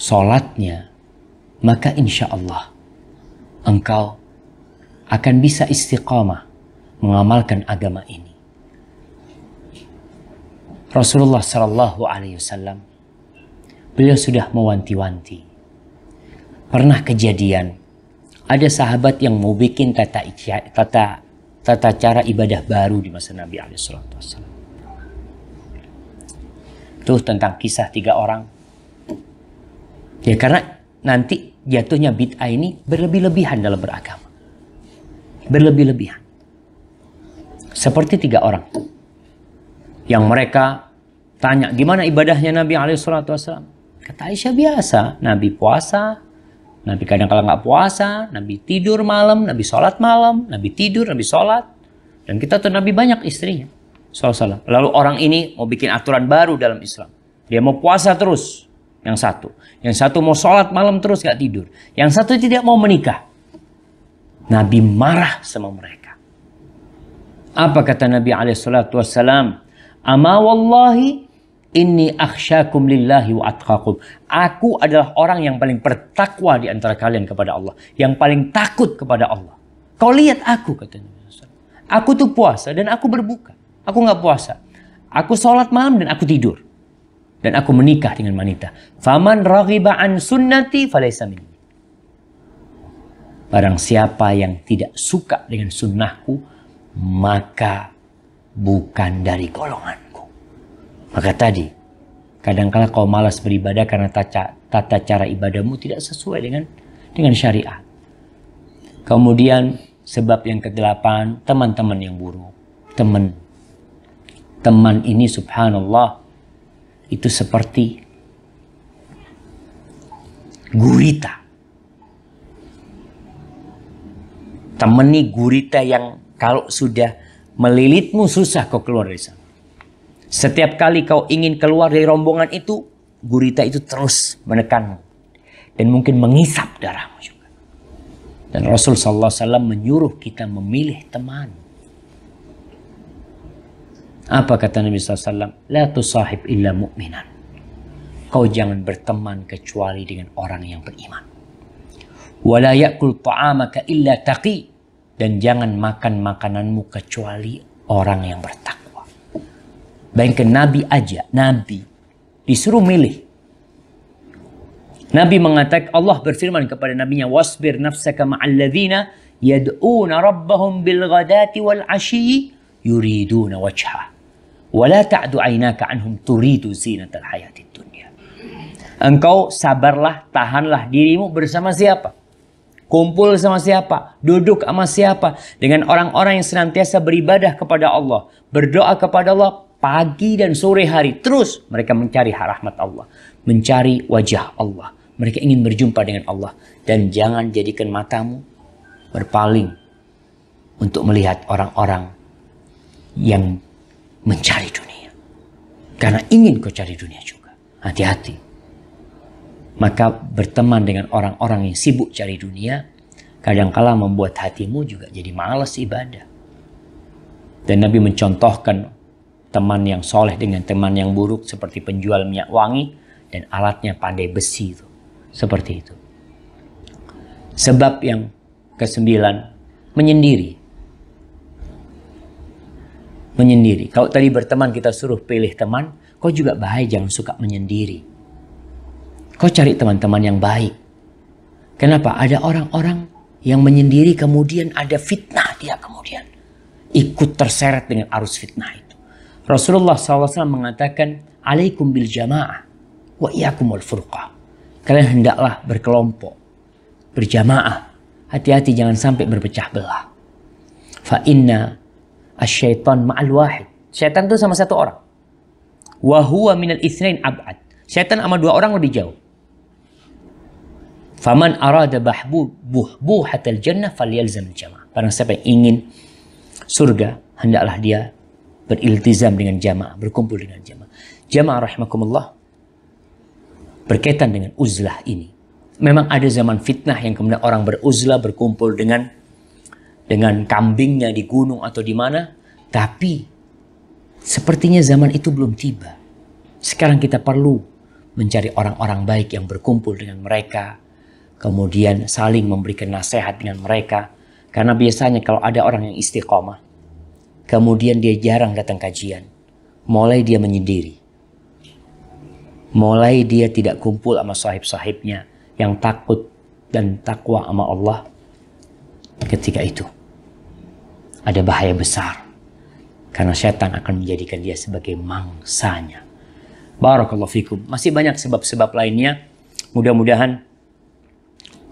solatnya, maka insya Allah engkau akan bisa istiqamah mengamalkan agama ini. Rasulullah Shallallahu Alaihi Wasallam beliau sudah mewanti-wanti. Pernah kejadian ada sahabat yang mau bikin tata tata tata cara ibadah baru di masa Nabi Alaihi Wasallam. Tuh tentang kisah tiga orang. Ya karena nanti jatuhnya bid'ah ini berlebih-lebihan dalam beragama. Berlebih-lebihan. Seperti tiga orang. Yang mereka tanya, gimana ibadahnya Nabi SAW? Kata Aisyah biasa, Nabi puasa, Nabi kadang kala nggak puasa, Nabi tidur malam, Nabi sholat malam, Nabi tidur, Nabi sholat. Dan kita tuh Nabi banyak istrinya. SAW. Lalu orang ini mau bikin aturan baru dalam Islam. Dia mau puasa terus. Yang satu. Yang satu mau sholat malam terus gak tidur. Yang satu tidak mau menikah. Nabi marah sama mereka. Apa kata Nabi SAW? Ama wallahi inni akhsyakum lillahi wa atqakum. Aku adalah orang yang paling bertakwa di antara kalian kepada Allah. Yang paling takut kepada Allah. Kau lihat aku kata Nabi Aku tuh puasa dan aku berbuka. Aku nggak puasa. Aku sholat malam dan aku tidur. Dan aku menikah dengan wanita. Faman raghiba an sunnati falaysa minni. Barang siapa yang tidak suka dengan sunnahku, maka bukan dari golonganku. Maka tadi, kadangkala kau malas beribadah karena tata, tata cara ibadahmu tidak sesuai dengan dengan syariat. Kemudian sebab yang kedelapan, teman-teman yang buruk, teman teman ini subhanallah itu seperti gurita. Temani gurita yang kalau sudah melilitmu susah kau keluar dari sana. Setiap kali kau ingin keluar dari rombongan itu, gurita itu terus menekanmu dan mungkin mengisap darahmu juga. Dan Rasulullah sallallahu alaihi wasallam menyuruh kita memilih teman apa kata Nabi SAW? La tusahib illa mu'minan. Kau jangan berteman kecuali dengan orang yang beriman. la yakul ta'amaka illa taqi. Dan jangan makan makananmu kecuali orang yang bertakwa. Bayangkan Nabi aja, Nabi disuruh milih. Nabi mengatakan Allah berfirman kepada nabinya wasbir nafsaka ma'alladzina yad'una rabbahum bil ghadati wal 'ashyi yuriduna wajha. Wala ta'du aynaka anhum turidu zinatal hayati dunia. Engkau sabarlah, tahanlah dirimu bersama siapa? Kumpul sama siapa? Duduk sama siapa? Dengan orang-orang yang senantiasa beribadah kepada Allah. Berdoa kepada Allah pagi dan sore hari. Terus mereka mencari rahmat Allah. Mencari wajah Allah. Mereka ingin berjumpa dengan Allah. Dan jangan jadikan matamu berpaling untuk melihat orang-orang yang mencari dunia. Karena ingin kau cari dunia juga. Hati-hati. Maka berteman dengan orang-orang yang sibuk cari dunia, kadang-kala membuat hatimu juga jadi malas ibadah. Dan Nabi mencontohkan teman yang soleh dengan teman yang buruk seperti penjual minyak wangi dan alatnya pandai besi itu. Seperti itu. Sebab yang kesembilan, menyendiri menyendiri. Kalau tadi berteman kita suruh pilih teman, kau juga baik jangan suka menyendiri. Kau cari teman-teman yang baik. Kenapa? Ada orang-orang yang menyendiri kemudian ada fitnah dia kemudian. Ikut terseret dengan arus fitnah itu. Rasulullah SAW mengatakan, Alaikum bil jamaah wa iyakumul furqah. Kalian hendaklah berkelompok, berjamaah. Hati-hati jangan sampai berpecah belah. Fa inna Asyaiton ma'al wahid. Syaitan itu sama satu orang. wa Wahuwa minal ithnain ab'ad. Syaitan sama dua orang lebih jauh. Faman arada bahbu buhbu hatal jannah falyalzam jamaah. Barang siapa yang ingin surga, hendaklah dia beriltizam dengan jamaah, berkumpul dengan jamaah. Jamaah rahimakumullah berkaitan dengan uzlah ini. Memang ada zaman fitnah yang kemudian orang beruzlah berkumpul dengan dengan kambingnya di gunung atau di mana, tapi sepertinya zaman itu belum tiba. Sekarang kita perlu mencari orang-orang baik yang berkumpul dengan mereka, kemudian saling memberikan nasihat dengan mereka. Karena biasanya kalau ada orang yang istiqomah, kemudian dia jarang datang kajian, mulai dia menyendiri. Mulai dia tidak kumpul sama sahib-sahibnya yang takut dan takwa sama Allah ketika itu ada bahaya besar. Karena setan akan menjadikan dia sebagai mangsanya. Barakallahu fikum. Masih banyak sebab-sebab lainnya. Mudah-mudahan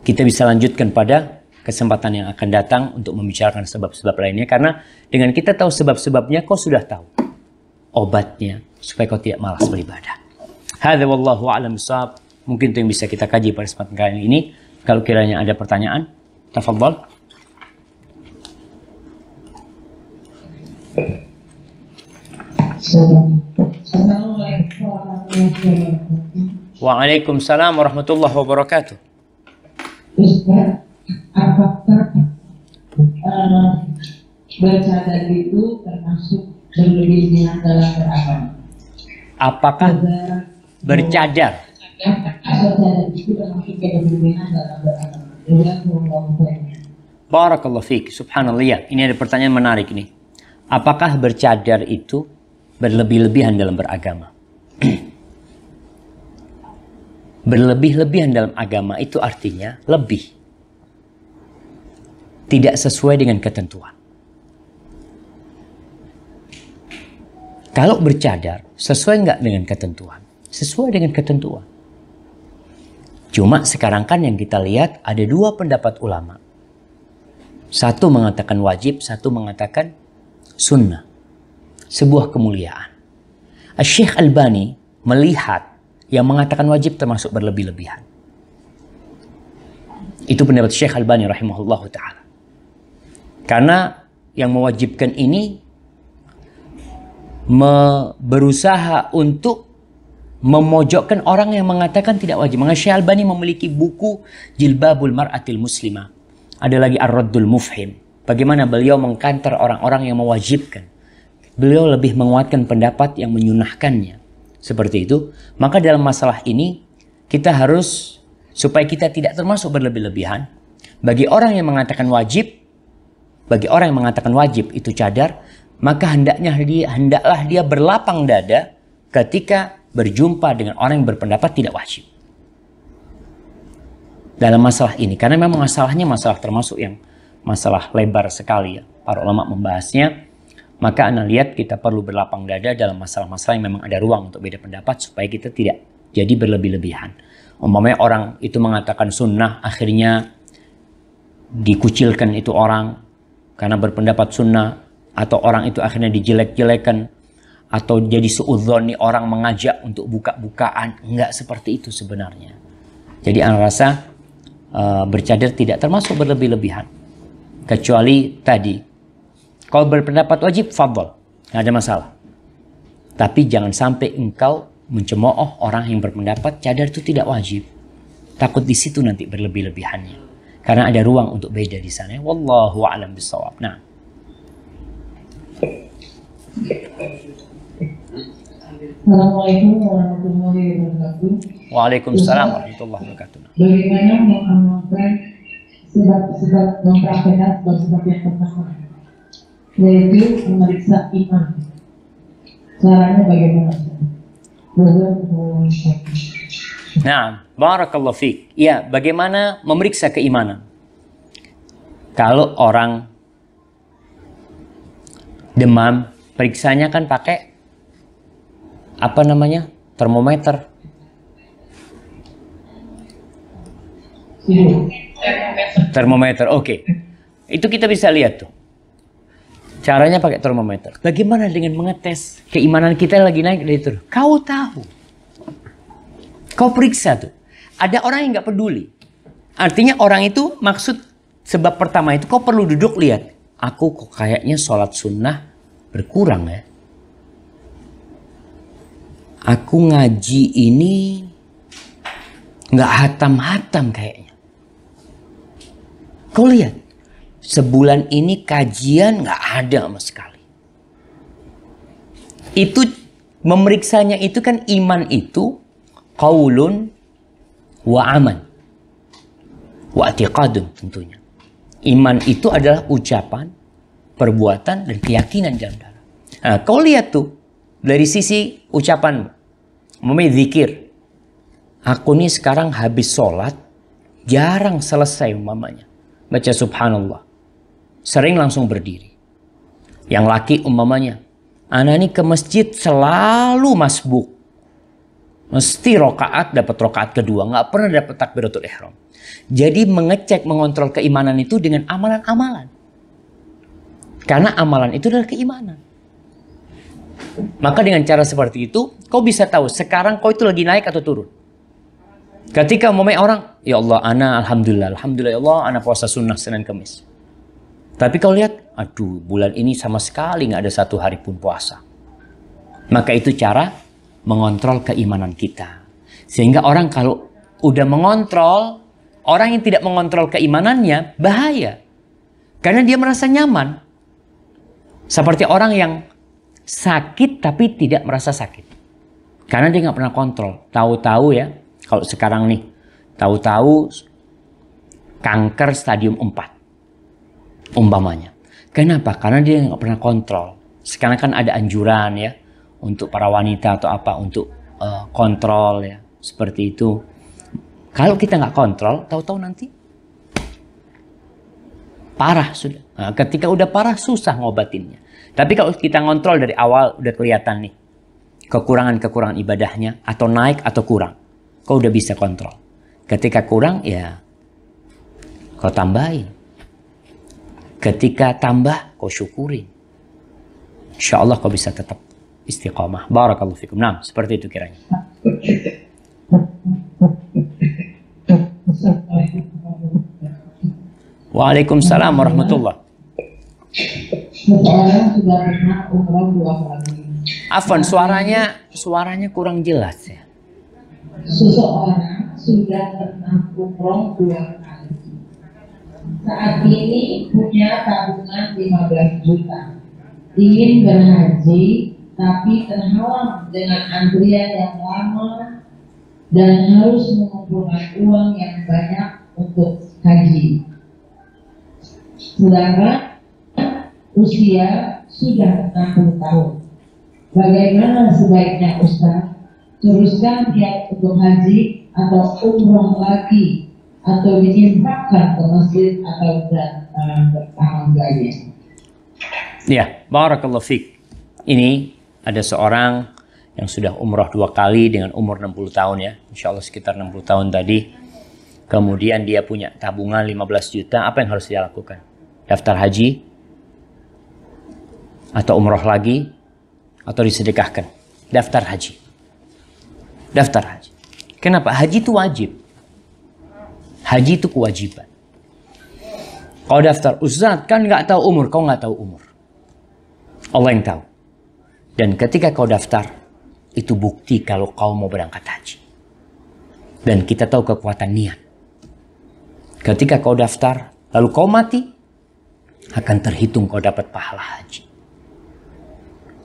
kita bisa lanjutkan pada kesempatan yang akan datang untuk membicarakan sebab-sebab lainnya. Karena dengan kita tahu sebab-sebabnya, kau sudah tahu obatnya supaya kau tidak malas beribadah. Hadza wallahu a'lam Mungkin itu yang bisa kita kaji pada kesempatan kali ini. Kalau kiranya ada pertanyaan, tafadhol. Waalaikumsalam warahmatullahi wabarakatuh. apakah bercadar itu termasuk berlebihan dalam Apakah bercadar? Barakallah Subhanallah. ini ada pertanyaan menarik nih apakah bercadar itu berlebih-lebihan dalam beragama? berlebih-lebihan dalam agama itu artinya lebih. Tidak sesuai dengan ketentuan. Kalau bercadar, sesuai nggak dengan ketentuan? Sesuai dengan ketentuan. Cuma sekarang kan yang kita lihat ada dua pendapat ulama. Satu mengatakan wajib, satu mengatakan sunnah, sebuah kemuliaan. Syekh Albani melihat yang mengatakan wajib termasuk berlebih-lebihan. Itu pendapat Syekh Albani rahimahullah ta'ala. Karena yang mewajibkan ini berusaha untuk memojokkan orang yang mengatakan tidak wajib. Maka Syekh Albani memiliki buku Jilbabul Mar'atil Muslimah. Ada lagi Ar-Raddul Mufhim bagaimana beliau mengkanter orang-orang yang mewajibkan. Beliau lebih menguatkan pendapat yang menyunahkannya. Seperti itu, maka dalam masalah ini kita harus supaya kita tidak termasuk berlebih-lebihan. Bagi orang yang mengatakan wajib, bagi orang yang mengatakan wajib itu cadar, maka hendaknya dia hendaklah dia berlapang dada ketika berjumpa dengan orang yang berpendapat tidak wajib. Dalam masalah ini, karena memang masalahnya masalah termasuk yang masalah lebar sekali ya. Para ulama membahasnya, maka anda lihat kita perlu berlapang dada dalam masalah-masalah yang memang ada ruang untuk beda pendapat supaya kita tidak jadi berlebih-lebihan. Umpamanya orang itu mengatakan sunnah, akhirnya dikucilkan itu orang karena berpendapat sunnah, atau orang itu akhirnya dijelek-jelekan, atau jadi seudhoni orang mengajak untuk buka-bukaan. Enggak seperti itu sebenarnya. Jadi anda rasa uh, bercadar tidak termasuk berlebih-lebihan. Kecuali tadi. Kalau berpendapat wajib, fadol. Nggak ada masalah. Tapi jangan sampai engkau mencemooh orang yang berpendapat cadar itu tidak wajib. Takut di situ nanti berlebih-lebihannya. Karena ada ruang untuk beda di sana. Wallahu a'lam bisawab Nah. Assalamualaikum warahmatullahi wabarakatuh. Waalaikumsalam warahmatullahi wabarakatuh. Bagaimana mengamalkan sebab sebab mempraktekkan sebab-sebab yang pertama yaitu memeriksa iman caranya bagaimana Nah, barakallahu fiq. Ya, bagaimana memeriksa keimanan? Kalau orang demam, periksanya kan pakai apa namanya? Termometer. Termometer. Oke. Okay. Itu kita bisa lihat tuh. Caranya pakai termometer. Bagaimana dengan mengetes keimanan kita lagi naik dari itu? Kau tahu. Kau periksa tuh. Ada orang yang nggak peduli. Artinya orang itu maksud sebab pertama itu kau perlu duduk lihat. Aku kok kayaknya sholat sunnah berkurang ya. Aku ngaji ini nggak hatam-hatam kayaknya. Kau lihat, sebulan ini kajian nggak ada sama sekali. Itu memeriksanya itu kan iman itu kaulun wa aman wa atiqadun tentunya. Iman itu adalah ucapan, perbuatan dan keyakinan dalam dalam. Nah, kau lihat tuh dari sisi ucapan memilih zikir. Aku nih sekarang habis sholat jarang selesai mamanya baca subhanallah. Sering langsung berdiri. Yang laki umpamanya, anak ini ke masjid selalu masbuk. Mesti rokaat dapat rokaat kedua, nggak pernah dapat takbiratul ihram. Jadi mengecek, mengontrol keimanan itu dengan amalan-amalan. Karena amalan itu adalah keimanan. Maka dengan cara seperti itu, kau bisa tahu sekarang kau itu lagi naik atau turun. Ketika memang orang, ya Allah, ana alhamdulillah, alhamdulillah ya Allah, ana puasa sunnah Senin Kamis. Tapi kau lihat, aduh, bulan ini sama sekali nggak ada satu hari pun puasa. Maka itu cara mengontrol keimanan kita. Sehingga orang kalau udah mengontrol, orang yang tidak mengontrol keimanannya bahaya. Karena dia merasa nyaman. Seperti orang yang sakit tapi tidak merasa sakit. Karena dia nggak pernah kontrol. Tahu-tahu ya, kalau sekarang nih, tahu-tahu kanker stadium 4. Umpamanya. Kenapa? Karena dia nggak pernah kontrol. Sekarang kan ada anjuran ya untuk para wanita atau apa untuk uh, kontrol ya seperti itu. Kalau kita nggak kontrol, tahu-tahu nanti parah sudah. Nah, ketika udah parah susah ngobatinnya. Tapi kalau kita ngontrol dari awal udah kelihatan nih kekurangan-kekurangan ibadahnya atau naik atau kurang. Kau udah bisa kontrol. Ketika kurang ya kau tambahin. Ketika tambah kau syukurin. Insya Allah kau bisa tetap istiqomah. Barakallahu fikum. Nah, seperti itu kiranya. Waalaikumsalam warahmatullah. Afan, suaranya suaranya kurang jelas ya seseorang sudah pernah umroh dua kali. Saat ini punya tabungan 15 juta. Ingin berhaji tapi terhalang dengan antrian yang lama dan harus mengumpulkan uang yang banyak untuk haji. Sedangkan usia sudah 60 tahun. Bagaimana sebaiknya Ustaz teruskan dia untuk haji atau umroh lagi atau diinfakkan ke masjid atau dan uh, Ya, barakallahu Fik. Ini ada seorang yang sudah umroh dua kali dengan umur 60 tahun ya. Insya Allah sekitar 60 tahun tadi. Kemudian dia punya tabungan 15 juta. Apa yang harus dia lakukan? Daftar haji? Atau umroh lagi? Atau disedekahkan? Daftar haji daftar haji. Kenapa? Haji itu wajib. Haji itu kewajiban. Kau daftar, Ustaz kan nggak tahu umur, kau nggak tahu umur. Allah yang tahu. Dan ketika kau daftar, itu bukti kalau kau mau berangkat haji. Dan kita tahu kekuatan niat. Ketika kau daftar, lalu kau mati, akan terhitung kau dapat pahala haji.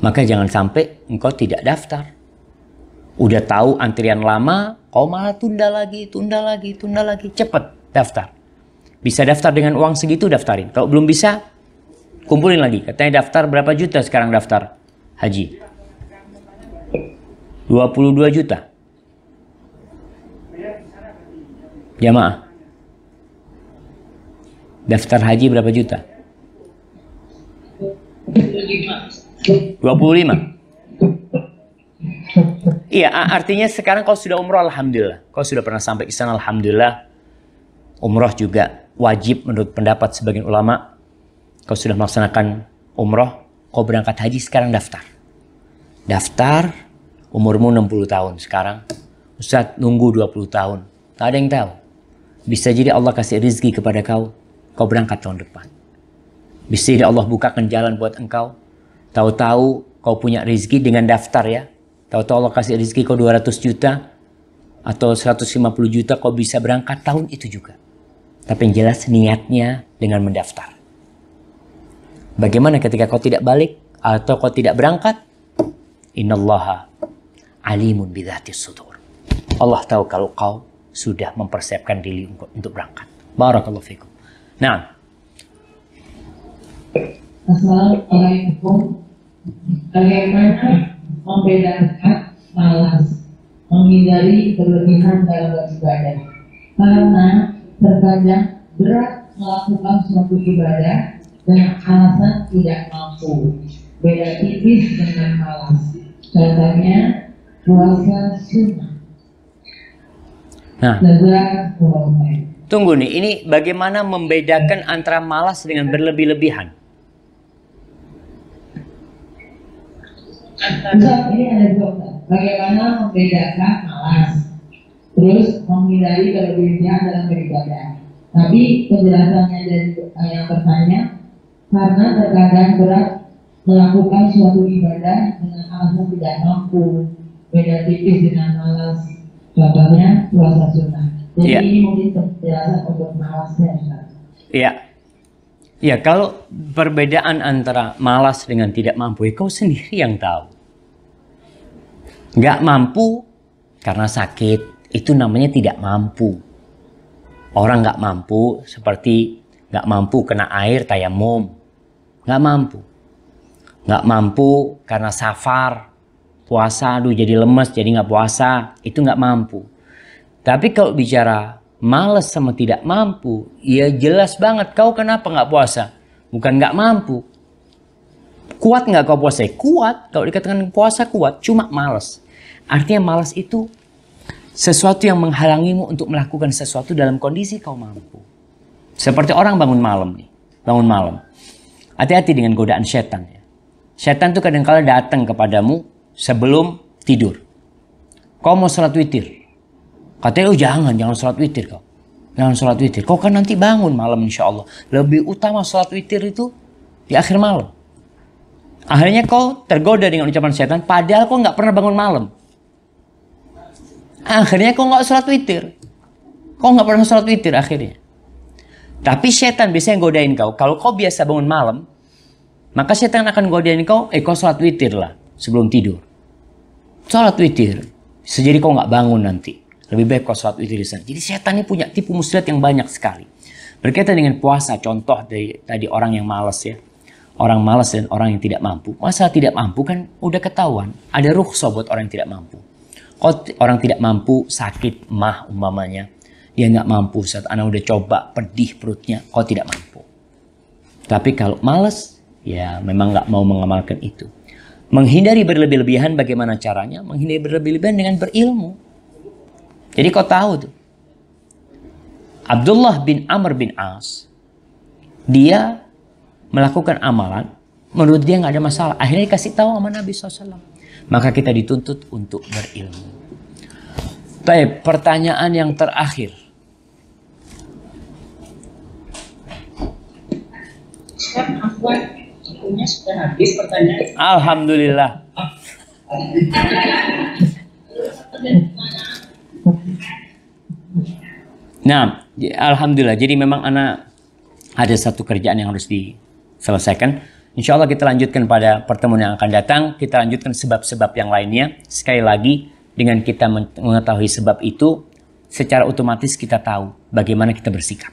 Maka jangan sampai engkau tidak daftar, Udah tahu antrian lama, kau malah tunda lagi, tunda lagi, tunda lagi. Cepet daftar. Bisa daftar dengan uang segitu daftarin. Kalau belum bisa, kumpulin lagi. Katanya daftar berapa juta sekarang daftar haji? 22 juta. Jamaah. Daftar haji berapa juta? 25. Iya, artinya sekarang kalau sudah umroh alhamdulillah. Kalau sudah pernah sampai istana alhamdulillah. Umroh juga wajib menurut pendapat sebagian ulama. Kalau sudah melaksanakan umroh, kau berangkat haji sekarang daftar. Daftar umurmu 60 tahun sekarang. Ustaz nunggu 20 tahun. Tak ada yang tahu. Bisa jadi Allah kasih rizki kepada kau. Kau berangkat tahun depan. Bisa jadi Allah bukakan jalan buat engkau. Tahu-tahu kau punya rizki dengan daftar ya Tahu-tahu Allah kasih rezeki kau 200 juta atau 150 juta kau bisa berangkat tahun itu juga. Tapi yang jelas niatnya dengan mendaftar. Bagaimana ketika kau tidak balik atau kau tidak berangkat? Innallaha alimun bidhati sudur. Allah tahu kalau kau sudah mempersiapkan diri untuk berangkat. Barakallahu fikum. Nah. Assalamualaikum. Bagaimana membedakan malas, menghindari berlebihan dalam beribadah. Karena terkadang berat melakukan suatu ibadah dengan alasan tidak mampu. Beda tipis dengan malas. Contohnya puasa sunnah. Nah. Tunggu nih, ini bagaimana membedakan antara malas dengan berlebih-lebihan? Ustaz, ini ada dua Bagaimana membedakan malas Terus menghindari kelebihan dalam beribadah Tapi penjelasannya dari yang bertanya Karena terkadang berat melakukan suatu ibadah dengan alasan tidak mampu Beda tipis dengan malas Contohnya puasa sunnah Jadi yeah. ini mungkin penjelasan untuk malasnya Iya yeah. Ya, kalau perbedaan antara malas dengan tidak mampu, ya kau sendiri yang tahu. Nggak mampu karena sakit itu namanya tidak mampu. Orang nggak mampu seperti nggak mampu kena air tayamum. Nggak mampu. Nggak mampu karena safar, puasa, aduh jadi lemes, jadi nggak puasa. Itu nggak mampu. Tapi kalau bicara males sama tidak mampu, ya jelas banget kau kenapa nggak puasa. Bukan nggak mampu. Kuat nggak kau puasa? Ya kuat. Kalau dikatakan puasa kuat, cuma males. Artinya malas itu sesuatu yang menghalangimu untuk melakukan sesuatu dalam kondisi kau mampu. Seperti orang bangun malam nih, bangun malam. Hati-hati dengan godaan setan. ya. Setan tuh kadang-kala datang kepadamu sebelum tidur. Kau mau sholat witir. Katanya, oh jangan, jangan sholat witir kau. Jangan sholat witir. Kau kan nanti bangun malam insya Allah. Lebih utama sholat witir itu di akhir malam. Akhirnya kau tergoda dengan ucapan setan, padahal kau nggak pernah bangun malam. Akhirnya kau nggak sholat witir. Kau nggak pernah sholat witir akhirnya. Tapi setan biasanya godain kau. Kalau kau biasa bangun malam, maka setan akan godain kau, eh kau sholat witir lah sebelum tidur. Sholat witir. Sejadi kau nggak bangun nanti. Lebih baik kau sholat witir di sana. Jadi setan ini punya tipu muslihat yang banyak sekali. Berkaitan dengan puasa, contoh dari tadi orang yang malas ya. Orang malas dan orang yang tidak mampu. Masa tidak mampu kan udah ketahuan. Ada ruh buat orang yang tidak mampu. Kalau orang tidak mampu, sakit, mah umpamanya. Dia nggak mampu saat anak udah coba pedih perutnya, kau tidak mampu. Tapi kalau males, ya memang nggak mau mengamalkan itu. Menghindari berlebih-lebihan bagaimana caranya? Menghindari berlebih-lebihan dengan berilmu. Jadi kau tahu tuh. Abdullah bin Amr bin As, dia melakukan amalan, menurut dia nggak ada masalah. Akhirnya dikasih tahu sama Nabi SAW maka kita dituntut untuk berilmu. Baik, pertanyaan yang terakhir. Alhamdulillah. Nah, ya, alhamdulillah. Jadi memang anak ada satu kerjaan yang harus diselesaikan. Insya Allah kita lanjutkan pada pertemuan yang akan datang. Kita lanjutkan sebab-sebab yang lainnya. Sekali lagi, dengan kita mengetahui sebab itu, secara otomatis kita tahu bagaimana kita bersikap.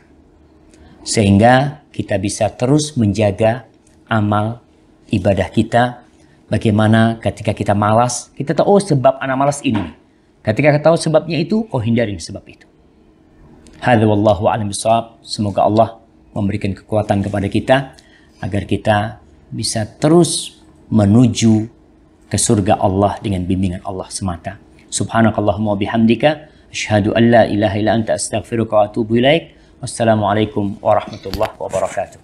Sehingga kita bisa terus menjaga amal ibadah kita. Bagaimana ketika kita malas, kita tahu oh sebab anak malas ini. Ketika kita tahu sebabnya itu, kau oh, hindari sebab itu. Hadza wallahu a'lam Semoga Allah memberikan kekuatan kepada kita agar kita bisa terus menuju ke surga Allah dengan bimbingan Allah semata. Subhanakallahumma bihamdika asyhadu an la ilaha illa anta astaghfiruka wa atubu ilaik. Wassalamualaikum warahmatullahi wabarakatuh.